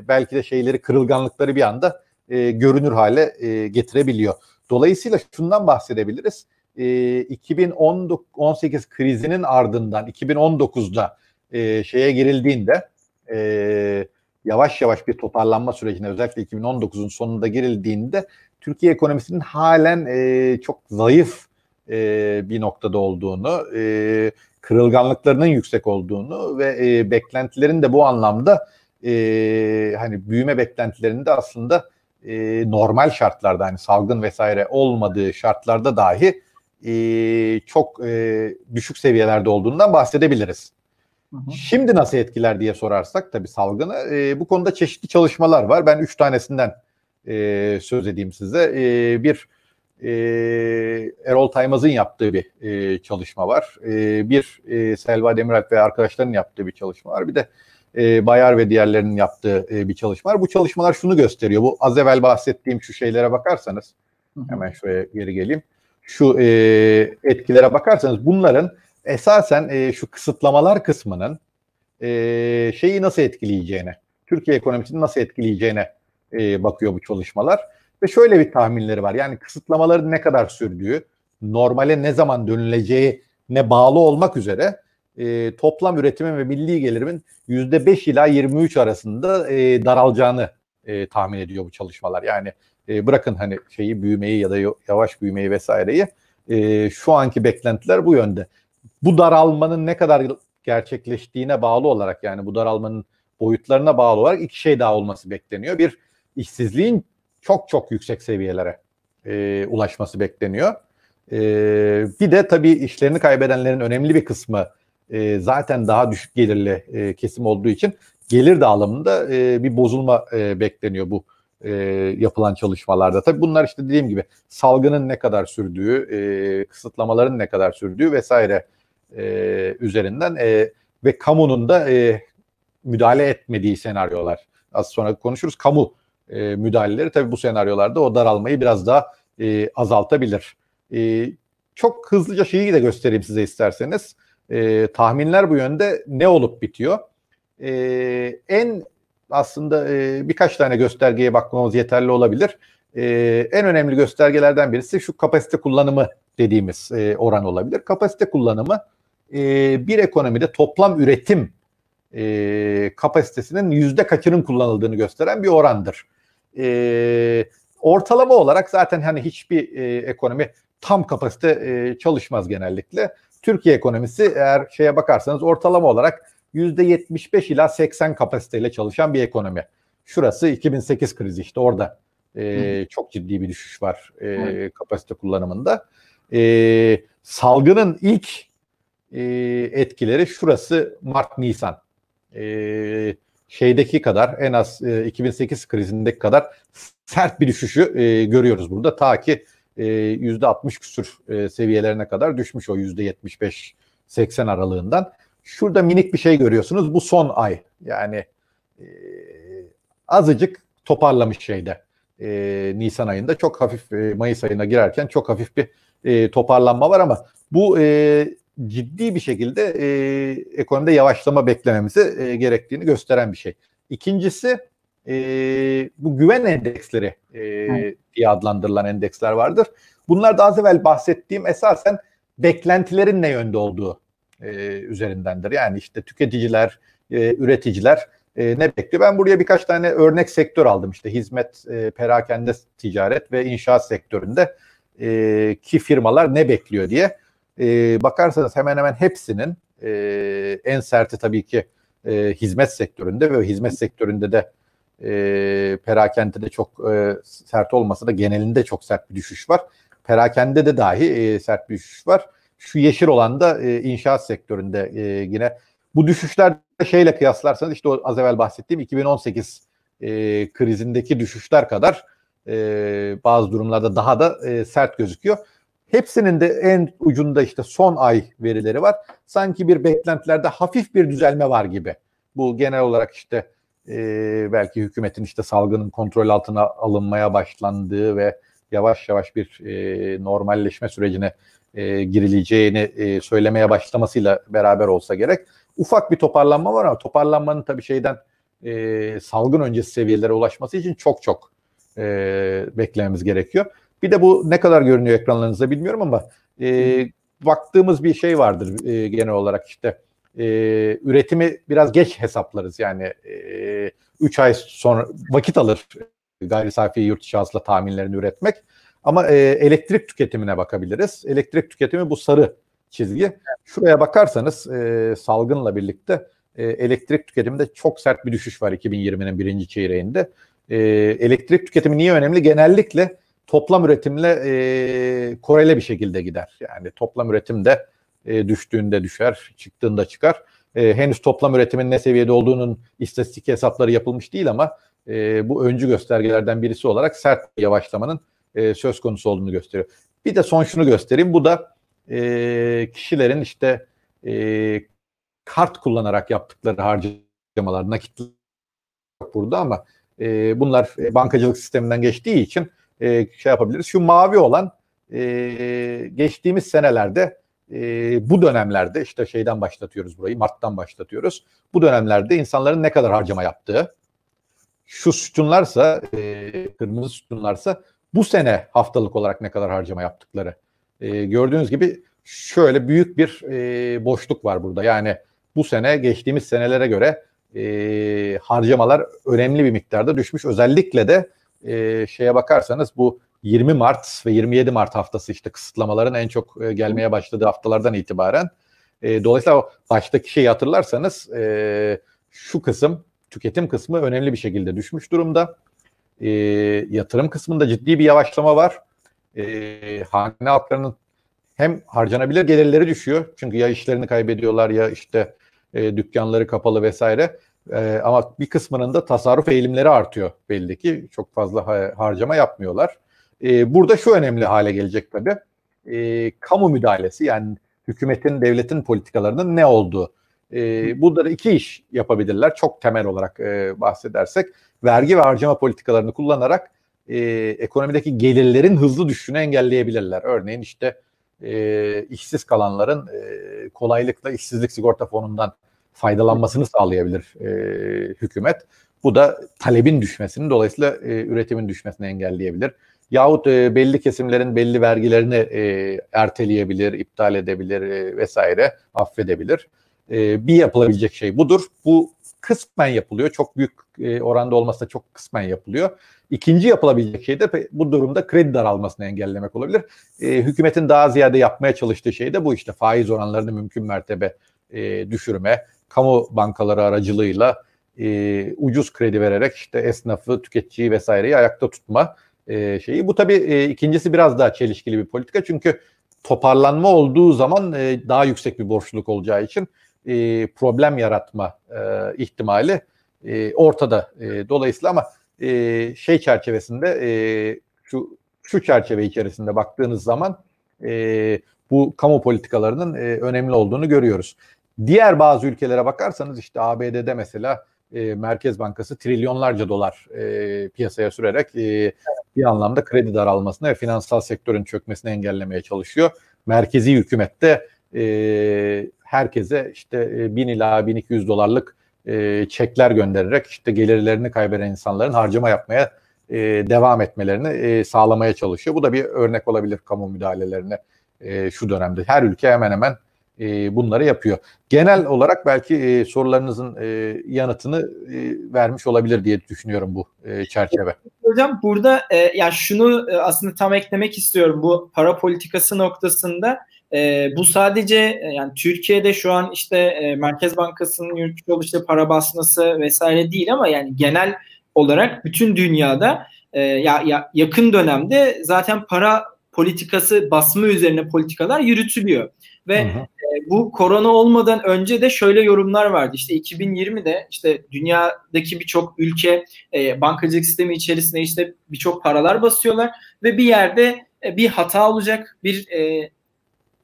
belki de şeyleri kırılganlıkları bir anda e, görünür hale e, getirebiliyor. Dolayısıyla şundan bahsedebiliriz. E, 2018 krizinin ardından 2019'da e, şeye girildiğinde e, yavaş yavaş bir toparlanma sürecine özellikle 2019'un sonunda girildiğinde Türkiye ekonomisinin halen e, çok zayıf e, bir noktada olduğunu, e, kırılganlıklarının yüksek olduğunu ve e, beklentilerin de bu anlamda e, hani büyüme beklentilerinde aslında e, normal şartlarda hani salgın vesaire olmadığı şartlarda dahi e, çok e, düşük seviyelerde olduğundan bahsedebiliriz. Şimdi nasıl etkiler diye sorarsak tabii salgını e, bu konuda çeşitli çalışmalar var. Ben üç tanesinden e, söz edeyim size. E, bir e, Erol Taymaz'ın yaptığı bir e, çalışma var. E, bir e, Selva Demiralp ve arkadaşlarının yaptığı bir çalışma var. Bir de e, Bayar ve diğerlerinin yaptığı e, bir çalışma var. Bu çalışmalar şunu gösteriyor. Bu az evvel bahsettiğim şu şeylere bakarsanız hemen şuraya geri geleyim. Şu e, etkilere bakarsanız bunların esasen e, şu kısıtlamalar kısmının e, şeyi nasıl etkileyeceğine, Türkiye ekonomisini nasıl etkileyeceğine e, bakıyor bu çalışmalar. Ve şöyle bir tahminleri var. Yani kısıtlamaların ne kadar sürdüğü, normale ne zaman dönüleceği ne bağlı olmak üzere e, toplam üretimin ve milli gelirimin %5 ila 23 arasında e, daralacağını e, tahmin ediyor bu çalışmalar. Yani bırakın hani şeyi büyümeyi ya da yavaş büyümeyi vesaireyi şu anki beklentiler bu yönde. Bu daralmanın ne kadar gerçekleştiğine bağlı olarak yani bu daralmanın boyutlarına bağlı olarak iki şey daha olması bekleniyor. Bir işsizliğin çok çok yüksek seviyelere e, ulaşması bekleniyor. E, bir de tabii işlerini kaybedenlerin önemli bir kısmı e, zaten daha düşük gelirli e, kesim olduğu için gelir dağılımında e, bir bozulma e, bekleniyor bu e, yapılan çalışmalarda. Tabii bunlar işte dediğim gibi salgının ne kadar sürdüğü, e, kısıtlamaların ne kadar sürdüğü vesaire e, üzerinden e, ve kamunun da e, müdahale etmediği senaryolar. Az sonra konuşuruz. Kamu e, müdahaleleri tabii bu senaryolarda o daralmayı biraz daha e, azaltabilir. E, çok hızlıca şeyi de göstereyim size isterseniz. E, tahminler bu yönde ne olup bitiyor? E, en aslında e, birkaç tane göstergeye bakmamız yeterli olabilir. E, en önemli göstergelerden birisi şu kapasite kullanımı dediğimiz e, oran olabilir. Kapasite kullanımı e, bir ekonomide toplam üretim e, kapasitesinin yüzde kaçının kullanıldığını gösteren bir orandır. E, ortalama olarak zaten hani hiçbir e, ekonomi tam kapasite e, çalışmaz genellikle. Türkiye ekonomisi eğer şeye bakarsanız ortalama olarak %75 ila 80 kapasiteyle çalışan bir ekonomi. Şurası 2008 krizi işte orada e, çok ciddi bir düşüş var e, kapasite kullanımında. E, salgının ilk e, etkileri şurası Mart-Nisan. E, şeydeki kadar en az e, 2008 krizindeki kadar sert bir düşüşü e, görüyoruz burada. Ta ki e, yüzde 60 küsür e, seviyelerine kadar düşmüş o yüzde 75-80 aralığından. Şurada minik bir şey görüyorsunuz. Bu son ay. Yani e, azıcık toparlamış şeyde. E, Nisan ayında çok hafif e, Mayıs ayına girerken çok hafif bir e, toparlanma var ama bu e, ciddi bir şekilde e, ekonomide yavaşlama beklememizi e, gerektiğini gösteren bir şey. İkincisi e, bu güven endeksleri e, diye adlandırılan endeksler vardır. Bunlar daha evvel bahsettiğim esasen beklentilerin ne yönde olduğu e, üzerindendir. Yani işte tüketiciler, e, üreticiler e, ne bekliyor? Ben buraya birkaç tane örnek sektör aldım. İşte hizmet, e, perakende ticaret ve inşaat sektöründe e, ki firmalar ne bekliyor diye. E, bakarsanız hemen hemen hepsinin e, en serti tabii ki e, hizmet sektöründe ve hizmet sektöründe de e, perakende çok e, sert olmasa da genelinde çok sert bir düşüş var. Perakende de dahi e, sert bir düşüş var. Şu yeşil olan da e, inşaat sektöründe e, yine. Bu düşüşler şeyle kıyaslarsanız işte o az evvel bahsettiğim 2018 e, krizindeki düşüşler kadar e, bazı durumlarda daha da e, sert gözüküyor. Hepsinin de en ucunda işte son ay verileri var. Sanki bir beklentilerde hafif bir düzelme var gibi. Bu genel olarak işte e, belki hükümetin işte salgının kontrol altına alınmaya başlandığı ve yavaş yavaş bir e, normalleşme sürecine e, girileceğini e, söylemeye başlamasıyla beraber olsa gerek. Ufak bir toparlanma var ama toparlanmanın tabii şeyden e, salgın öncesi seviyelere ulaşması için çok çok e, beklememiz gerekiyor. Bir de bu ne kadar görünüyor ekranlarınızda bilmiyorum ama e, baktığımız bir şey vardır e, genel olarak işte e, üretimi biraz geç hesaplarız. Yani 3 e, ay sonra vakit alır gayri safi yurt içi hasıla tahminlerini üretmek. Ama e, elektrik tüketimine bakabiliriz. Elektrik tüketimi bu sarı çizgi. Şuraya bakarsanız e, salgınla birlikte e, elektrik tüketiminde çok sert bir düşüş var 2020'nin birinci çeyreğinde. E, elektrik tüketimi niye önemli? Genellikle toplam üretimle e, korele bir şekilde gider. Yani toplam üretimde e, düştüğünde düşer, çıktığında çıkar. E, henüz toplam üretimin ne seviyede olduğunun istatistik hesapları yapılmış değil ama e, bu öncü göstergelerden birisi olarak sert yavaşlamanın e, söz konusu olduğunu gösteriyor. Bir de son şunu göstereyim. Bu da e, kişilerin işte e, kart kullanarak yaptıkları harcamalar, nakit yok burada ama e, bunlar e, bankacılık sisteminden geçtiği için e, şey yapabiliriz. Şu mavi olan e, geçtiğimiz senelerde e, bu dönemlerde işte şeyden başlatıyoruz burayı Mart'tan başlatıyoruz. Bu dönemlerde insanların ne kadar harcama yaptığı şu sütunlarsa e, kırmızı sütunlarsa bu sene haftalık olarak ne kadar harcama yaptıkları. E, gördüğünüz gibi şöyle büyük bir e, boşluk var burada. Yani bu sene geçtiğimiz senelere göre e, harcamalar önemli bir miktarda düşmüş. Özellikle de e, şeye bakarsanız bu 20 Mart ve 27 Mart haftası işte kısıtlamaların en çok e, gelmeye başladığı haftalardan itibaren. E, dolayısıyla baştaki şeyi hatırlarsanız e, şu kısım tüketim kısmı önemli bir şekilde düşmüş durumda. yatırım kısmında ciddi bir yavaşlama var. E, hane halklarının hem harcanabilir gelirleri düşüyor. Çünkü ya işlerini kaybediyorlar ya işte dükkanları kapalı vesaire. ama bir kısmının da tasarruf eğilimleri artıyor belli ki. Çok fazla harcama yapmıyorlar. E, burada şu önemli hale gelecek tabii. E, kamu müdahalesi yani hükümetin, devletin politikalarının ne olduğu. E, ee, bunları iki iş yapabilirler. Çok temel olarak e, bahsedersek vergi ve harcama politikalarını kullanarak e, ekonomideki gelirlerin hızlı düşüşünü engelleyebilirler. Örneğin işte e, işsiz kalanların e, kolaylıkla işsizlik sigorta fonundan faydalanmasını sağlayabilir e, hükümet. Bu da talebin düşmesini dolayısıyla e, üretimin düşmesini engelleyebilir yahut e, belli kesimlerin belli vergilerini e, erteleyebilir, iptal edebilir e, vesaire affedebilir. E, bir yapılabilecek şey budur. Bu kısmen yapılıyor. Çok büyük e, oranda olmasa çok kısmen yapılıyor. İkinci yapılabilecek şey de bu durumda kredi daralmasını engellemek olabilir. E, hükümetin daha ziyade yapmaya çalıştığı şey de bu işte faiz oranlarını mümkün mertebe e, düşürme, kamu bankaları aracılığıyla e, ucuz kredi vererek işte esnafı, tüketiciyi vesaireyi ayakta tutma e, şeyi. Bu tabii e, ikincisi biraz daha çelişkili bir politika. Çünkü toparlanma olduğu zaman e, daha yüksek bir borçluluk olacağı için problem yaratma ihtimali ortada. dolayısıyla ama şey çerçevesinde şu şu çerçeve içerisinde baktığınız zaman bu kamu politikalarının önemli olduğunu görüyoruz. Diğer bazı ülkelere bakarsanız işte ABD'de mesela e, Merkez Bankası trilyonlarca dolar e, piyasaya sürerek e, bir anlamda kredi daralmasını, ve finansal sektörün çökmesini engellemeye çalışıyor. Merkezi hükümette e, herkese işte 1000 e, ila 1200 dolarlık e, çekler göndererek işte gelirlerini kaybeden insanların harcama yapmaya e, devam etmelerini e, sağlamaya çalışıyor. Bu da bir örnek olabilir kamu müdahalelerine e, şu dönemde. Her ülke hemen hemen e, bunları yapıyor. Genel olarak belki e, sorularınızın e, yanıtını e, vermiş olabilir diye düşünüyorum bu e, çerçeve. Hocam burada e, ya yani şunu e, aslında tam eklemek istiyorum bu para politikası noktasında. E, bu sadece e, yani Türkiye'de şu an işte e, Merkez Bankası'nın yürütücü oluşu para basması vesaire değil ama yani genel olarak bütün dünyada e, ya, ya yakın dönemde zaten para politikası basma üzerine politikalar yürütülüyor ve hı hı bu korona olmadan önce de şöyle yorumlar vardı. İşte 2020'de işte dünyadaki birçok ülke e, bankacılık sistemi içerisinde işte birçok paralar basıyorlar ve bir yerde e, bir hata olacak, bir e,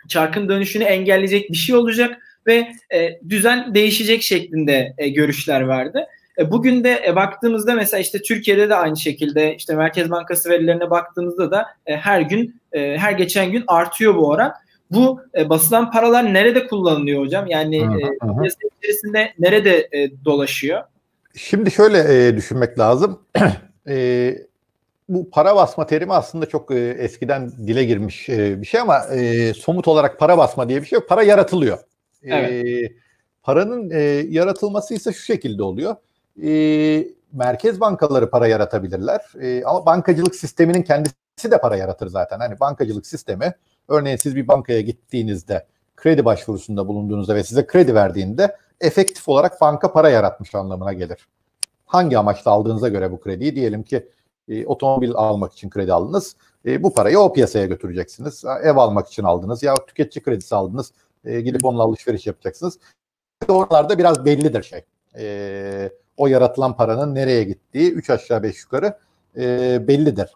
çarkın dönüşünü engelleyecek bir şey olacak ve e, düzen değişecek şeklinde e, görüşler vardı. E, bugün de e, baktığımızda mesela işte Türkiye'de de aynı şekilde işte Merkez Bankası verilerine baktığımızda da e, her gün e, her geçen gün artıyor bu oran bu e, basılan paralar nerede kullanılıyor hocam? Yani aha, e, aha. içerisinde nerede e, dolaşıyor? Şimdi şöyle e, düşünmek lazım. <clears throat> e, bu para basma terimi aslında çok e, eskiden dile girmiş e, bir şey ama e, somut olarak para basma diye bir şey yok. Para yaratılıyor. E, evet. E, paranın e, yaratılması ise şu şekilde oluyor. E, merkez bankaları para yaratabilirler. E, ama bankacılık sisteminin kendisi de para yaratır zaten. Hani bankacılık sistemi örneğin siz bir bankaya gittiğinizde kredi başvurusunda bulunduğunuzda ve size kredi verdiğinde efektif olarak banka para yaratmış anlamına gelir. Hangi amaçla aldığınıza göre bu krediyi diyelim ki e, otomobil almak için kredi aldınız. E, bu parayı o piyasaya götüreceksiniz. Ev almak için aldınız ya tüketici kredisi aldınız. E, gidip onunla alışveriş yapacaksınız. Oralarda biraz bellidir şey. Eee o yaratılan paranın nereye gittiği 3 aşağı 5 yukarı e, bellidir.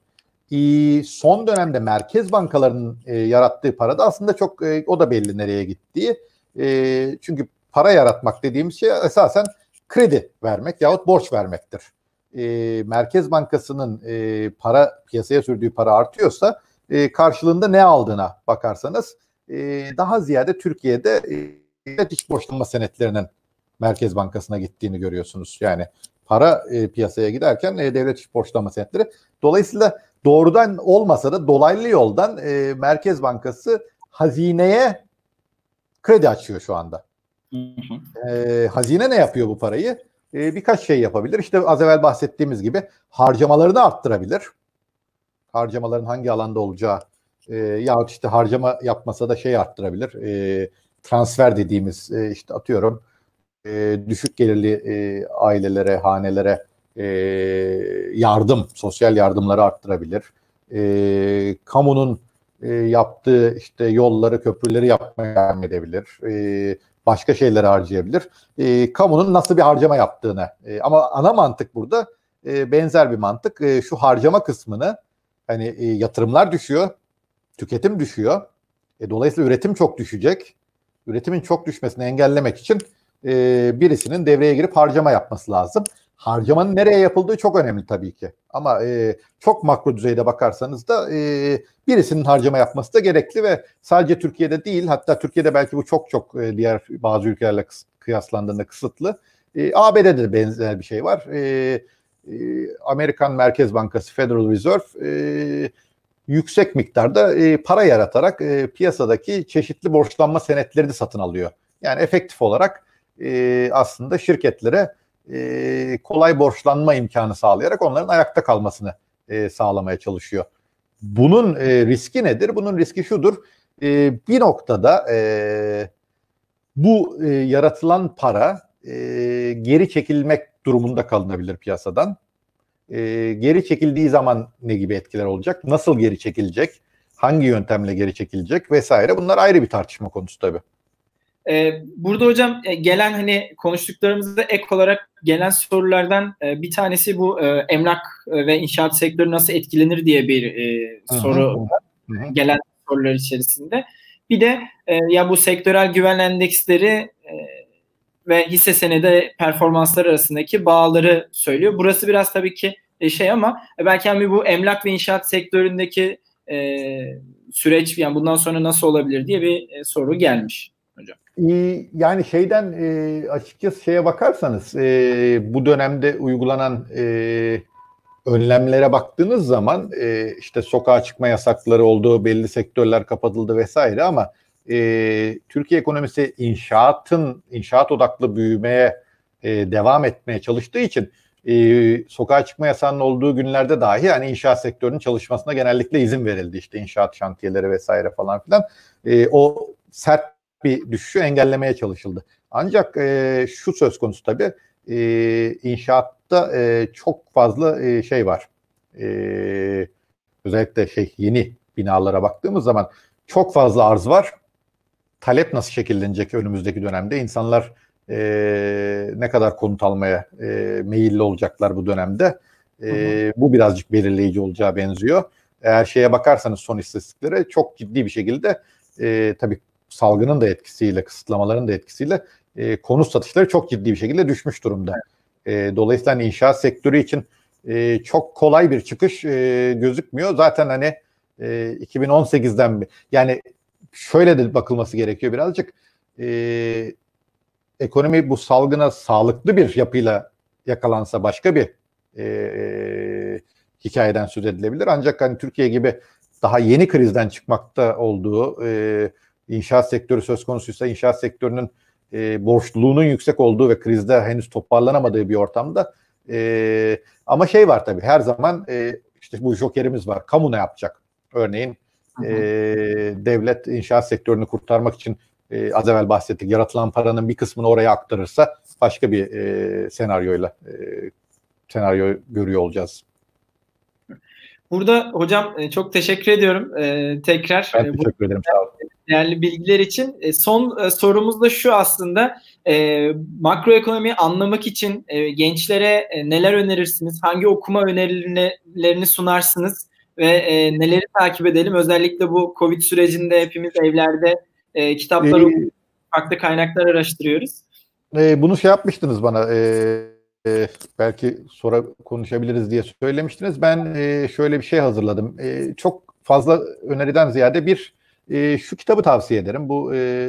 E, son dönemde merkez bankalarının e, yarattığı para da aslında çok e, o da belli nereye gittiği. E, çünkü para yaratmak dediğimiz şey esasen kredi vermek yahut borç vermektir. E, Merkez Bankası'nın e, para piyasaya sürdüğü para artıyorsa e, karşılığında ne aldığına bakarsanız e, daha ziyade Türkiye'de e, iş borçlanma senetlerinin Merkez Bankası'na gittiğini görüyorsunuz. Yani para e, piyasaya giderken e, devlet iş borçlanma senetleri. Dolayısıyla doğrudan olmasa da dolaylı yoldan e, Merkez Bankası hazineye kredi açıyor şu anda. E, hazine ne yapıyor bu parayı? E, birkaç şey yapabilir. İşte az evvel bahsettiğimiz gibi harcamalarını arttırabilir. Harcamaların hangi alanda olacağı e, ya işte harcama yapmasa da şey arttırabilir. E, transfer dediğimiz e, işte atıyorum e, düşük gelirli e, ailelere, hanelere e, yardım, sosyal yardımları arttırabilir. E, kamunun e, yaptığı işte yolları, köprüleri yapmaya devam edebilir. E, başka şeyleri harcayabilir. E, kamunun nasıl bir harcama yaptığını. E, ama ana mantık burada e, benzer bir mantık. E, şu harcama kısmını hani e, yatırımlar düşüyor, tüketim düşüyor. E, dolayısıyla üretim çok düşecek. Üretimin çok düşmesini engellemek için e, birisinin devreye girip harcama yapması lazım. Harcamanın nereye yapıldığı çok önemli tabii ki. Ama e, çok makro düzeyde bakarsanız da e, birisinin harcama yapması da gerekli ve sadece Türkiye'de değil hatta Türkiye'de belki bu çok çok e, diğer bazı ülkelerle kıyaslandığında kısıtlı. E, ABD'de de benzer bir şey var. E, e, Amerikan Merkez Bankası Federal Reserve e, yüksek miktarda e, para yaratarak e, piyasadaki çeşitli borçlanma senetleri de satın alıyor. Yani efektif olarak e, aslında şirketlere e, kolay borçlanma imkanı sağlayarak onların ayakta kalmasını e, sağlamaya çalışıyor. Bunun e, riski nedir? Bunun riski şudur. E, bir noktada e, bu e, yaratılan para e, geri çekilmek durumunda kalınabilir piyasadan. E, geri çekildiği zaman ne gibi etkiler olacak? Nasıl geri çekilecek? Hangi yöntemle geri çekilecek vesaire? Bunlar ayrı bir tartışma konusu tabii. Ee, burada hocam e, gelen hani konuştuklarımızda ek olarak gelen sorulardan e, bir tanesi bu e, emlak ve inşaat sektörü nasıl etkilenir diye bir soru gelen sorular içerisinde. Bir de ya bu sektörel güven endeksleri ve hisse senedi performanslar arasındaki bağları söylüyor. Burası biraz tabii ki şey ama belki hani bu emlak ve inşaat sektöründeki süreç yani bundan sonra nasıl olabilir diye bir soru gelmiş hocam? Yani şeyden e, açıkçası şeye bakarsanız e, bu dönemde uygulanan e, önlemlere baktığınız zaman işte sokağa çıkma yasakları oldu, belli sektörler kapatıldı vesaire ama Türkiye ekonomisi inşaatın inşaat odaklı büyümeye devam etmeye çalıştığı için sokağa çıkma yasağının olduğu günlerde dahi yani inşaat sektörünün çalışmasına genellikle izin verildi işte inşaat şantiyeleri vesaire falan filan o sert bir düşüşü engellemeye çalışıldı. Ancak e, şu söz konusu tabii e, inşaatta e, çok fazla e, şey var. E, özellikle şey yeni binalara baktığımız zaman çok fazla arz var. Talep nasıl şekillenecek önümüzdeki dönemde? İnsanlar e, ne kadar konut almaya e, meyilli olacaklar bu dönemde? E, Bu birazcık belirleyici olacağı benziyor. Eğer şeye bakarsanız son istatistiklere çok ciddi bir şekilde e, tabii salgının da etkisiyle, kısıtlamaların da etkisiyle e, konut satışları çok ciddi bir şekilde düşmüş durumda. E, dolayısıyla hani inşaat sektörü için e, çok kolay bir çıkış e, gözükmüyor. Zaten hani e, 2018'den bir, yani şöyle de bakılması gerekiyor birazcık. E, ekonomi bu salgına sağlıklı bir yapıyla yakalansa başka bir e, e hikayeden söz edilebilir. Ancak hani Türkiye gibi daha yeni krizden çıkmakta olduğu e, inşaat sektörü söz konusuysa inşaat sektörünün e, borçluluğunun yüksek olduğu ve krizde henüz toparlanamadığı bir ortamda e, ama şey var tabii her zaman e, işte bu jokerimiz var. Kamu ne yapacak? Örneğin e, devlet inşaat sektörünü kurtarmak için e, az evvel bahsettik yaratılan paranın bir kısmını oraya aktarırsa başka bir e, senaryoyla e, senaryo görüyor olacağız. Burada hocam e, çok teşekkür ediyorum. E, tekrar ben e, teşekkür ederim. Sağ olun. Değerli bilgiler için. son sorumuz da şu aslında. makroekonomiyi anlamak için gençlere neler önerirsiniz? Hangi okuma önerilerini sunarsınız? Ve neleri takip edelim? Özellikle bu Covid sürecinde hepimiz evlerde e, kitapları, ee, farklı kaynaklar araştırıyoruz. bunu şey yapmıştınız bana. E, ee, belki sonra konuşabiliriz diye söylemiştiniz. Ben e, şöyle bir şey hazırladım. E, çok fazla öneriden ziyade bir e, şu kitabı tavsiye ederim. Bu e,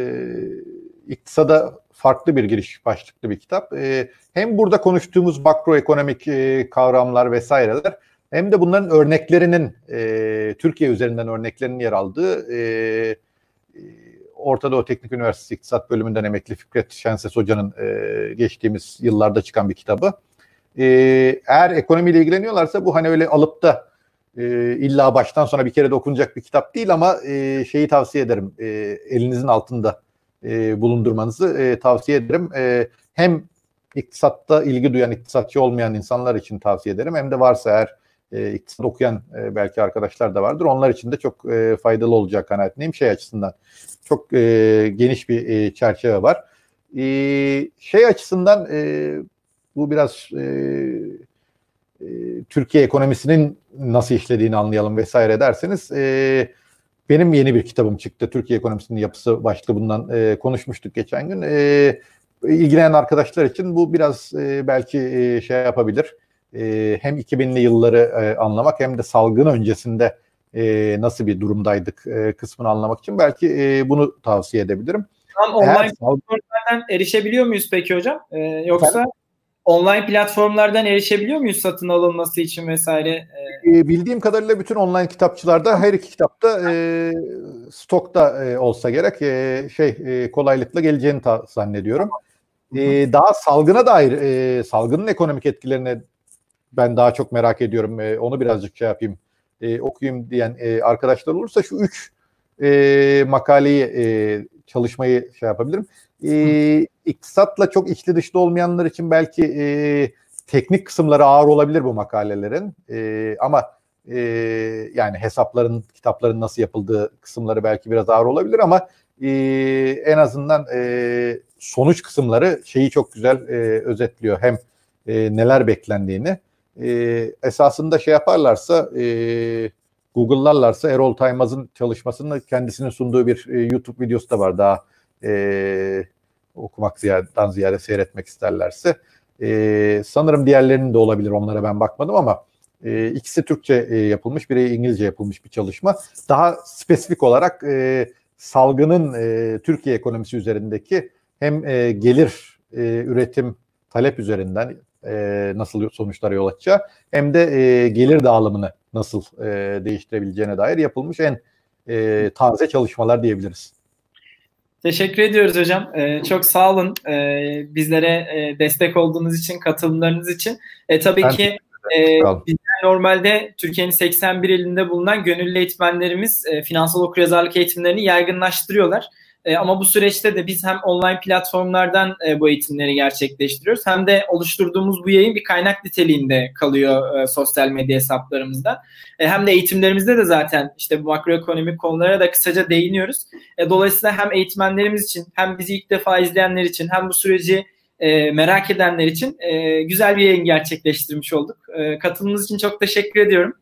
iktisada farklı bir giriş başlıklı bir kitap. E, hem burada konuştuğumuz makroekonomik e, kavramlar vesaireler hem de bunların örneklerinin e, Türkiye üzerinden örneklerinin yer aldığı e, e Ortadoğu Teknik Üniversitesi İktisat Bölümünden emekli Fikret Şenses Hoca'nın e, geçtiğimiz yıllarda çıkan bir kitabı. E, eğer ekonomiyle ilgileniyorlarsa bu hani öyle alıp da e, illa baştan sonra bir kere dokunacak bir kitap değil ama e, şeyi tavsiye ederim. E, elinizin altında e, bulundurmanızı e, tavsiye ederim. E, hem iktisatta ilgi duyan, iktisatçı olmayan insanlar için tavsiye ederim. Hem de varsa eğer e, iktisat okuyan e, belki arkadaşlar da vardır. Onlar için de çok e, faydalı olacak kanaatindeyim şey açısından. Çok e, geniş bir e, çerçeve var. E, şey açısından e, bu biraz e, e, Türkiye ekonomisinin nasıl işlediğini anlayalım vesaire derseniz e, benim yeni bir kitabım çıktı. Türkiye ekonomisinin yapısı başlı bundan e, konuşmuştuk geçen gün. E, ilgilenen arkadaşlar için bu biraz e, belki e, şey yapabilir e, hem 2000'li yılları e, anlamak hem de salgın öncesinde e, nasıl bir durumdaydık e, kısmını anlamak için belki e, bunu tavsiye edebilirim. Tam online Eğer, platformlardan erişebiliyor muyuz peki hocam? E, yoksa efendim? online platformlardan erişebiliyor muyuz satın alınması için vesaire? E, e bildiğim kadarıyla bütün online kitapçılarda her iki kitapta e, stokta e, olsa gerek e, şey e, kolaylıkla geleceğini ta, zannediyorum. E, daha salgına dair e, salgının ekonomik etkilerine ben daha çok merak ediyorum e, onu birazcık şey yapayım e, okuyayım diyen e, arkadaşlar olursa şu üç e, makaleyi e, çalışmayı şey yapabilirim. E, iktisatla çok içli dışlı olmayanlar için belki e, teknik kısımları ağır olabilir bu makalelerin e, ama e, yani hesapların kitapların nasıl yapıldığı kısımları belki biraz ağır olabilir ama e, en azından e, sonuç kısımları şeyi çok güzel e, özetliyor hem e, neler beklendiğini e, esasında şey yaparlarsa e, Google'larlarsa Erol Taymaz'ın çalışmasını kendisinin sunduğu bir e, YouTube videosu da var daha e, okumak ziyaretten ziyade seyretmek isterlerse. E, sanırım diğerlerinin de olabilir onlara ben bakmadım ama e, ikisi Türkçe e, yapılmış biri İngilizce yapılmış bir çalışma. Daha spesifik olarak e, salgının e, Türkiye ekonomisi üzerindeki hem e, gelir e, üretim talep üzerinden e, nasıl sonuçlar yol açacağı hem de e, gelir dağılımını nasıl e, değiştirebileceğine dair yapılmış en e, taze çalışmalar diyebiliriz. Teşekkür ediyoruz hocam. Ee, çok sağ olun ee, bizlere e, destek olduğunuz için, katılımlarınız için. E, tabii ben ki e, bizler normalde Türkiye'nin 81 ilinde bulunan gönüllü eğitmenlerimiz e, finansal okuryazarlık eğitimlerini yaygınlaştırıyorlar. E, ama bu süreçte de biz hem online platformlardan e, bu eğitimleri gerçekleştiriyoruz hem de oluşturduğumuz bu yayın bir kaynak niteliğinde kalıyor e, sosyal medya hesaplarımızda. E, hem de eğitimlerimizde de zaten işte bu makroekonomik konulara da kısaca değiniyoruz. E, dolayısıyla hem eğitmenlerimiz için hem bizi ilk defa izleyenler için hem bu süreci e, merak edenler için e, güzel bir yayın gerçekleştirmiş olduk. E, katılımınız için çok teşekkür ediyorum.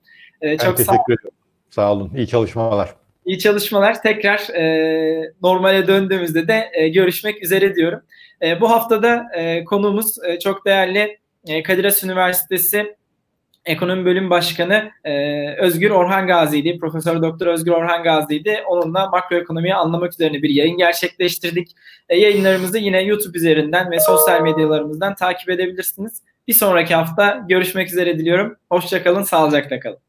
E, çok ben teşekkür sağ... ederim. Sağ olun. İyi çalışmalar. İyi çalışmalar. Tekrar e, normale döndüğümüzde de e, görüşmek üzere diyorum. E, bu haftada e, konuğumuz e, çok değerli e, Kadir Has Üniversitesi Ekonomi Bölüm Başkanı e, Özgür Orhan Gazi'ydi. Profesör Doktor Özgür Orhan Gazi'ydi. Onunla makroekonomiyi anlamak üzerine bir yayın gerçekleştirdik. E, yayınlarımızı yine YouTube üzerinden ve sosyal medyalarımızdan takip edebilirsiniz. Bir sonraki hafta görüşmek üzere diliyorum. Hoşçakalın, sağlıcakla kalın.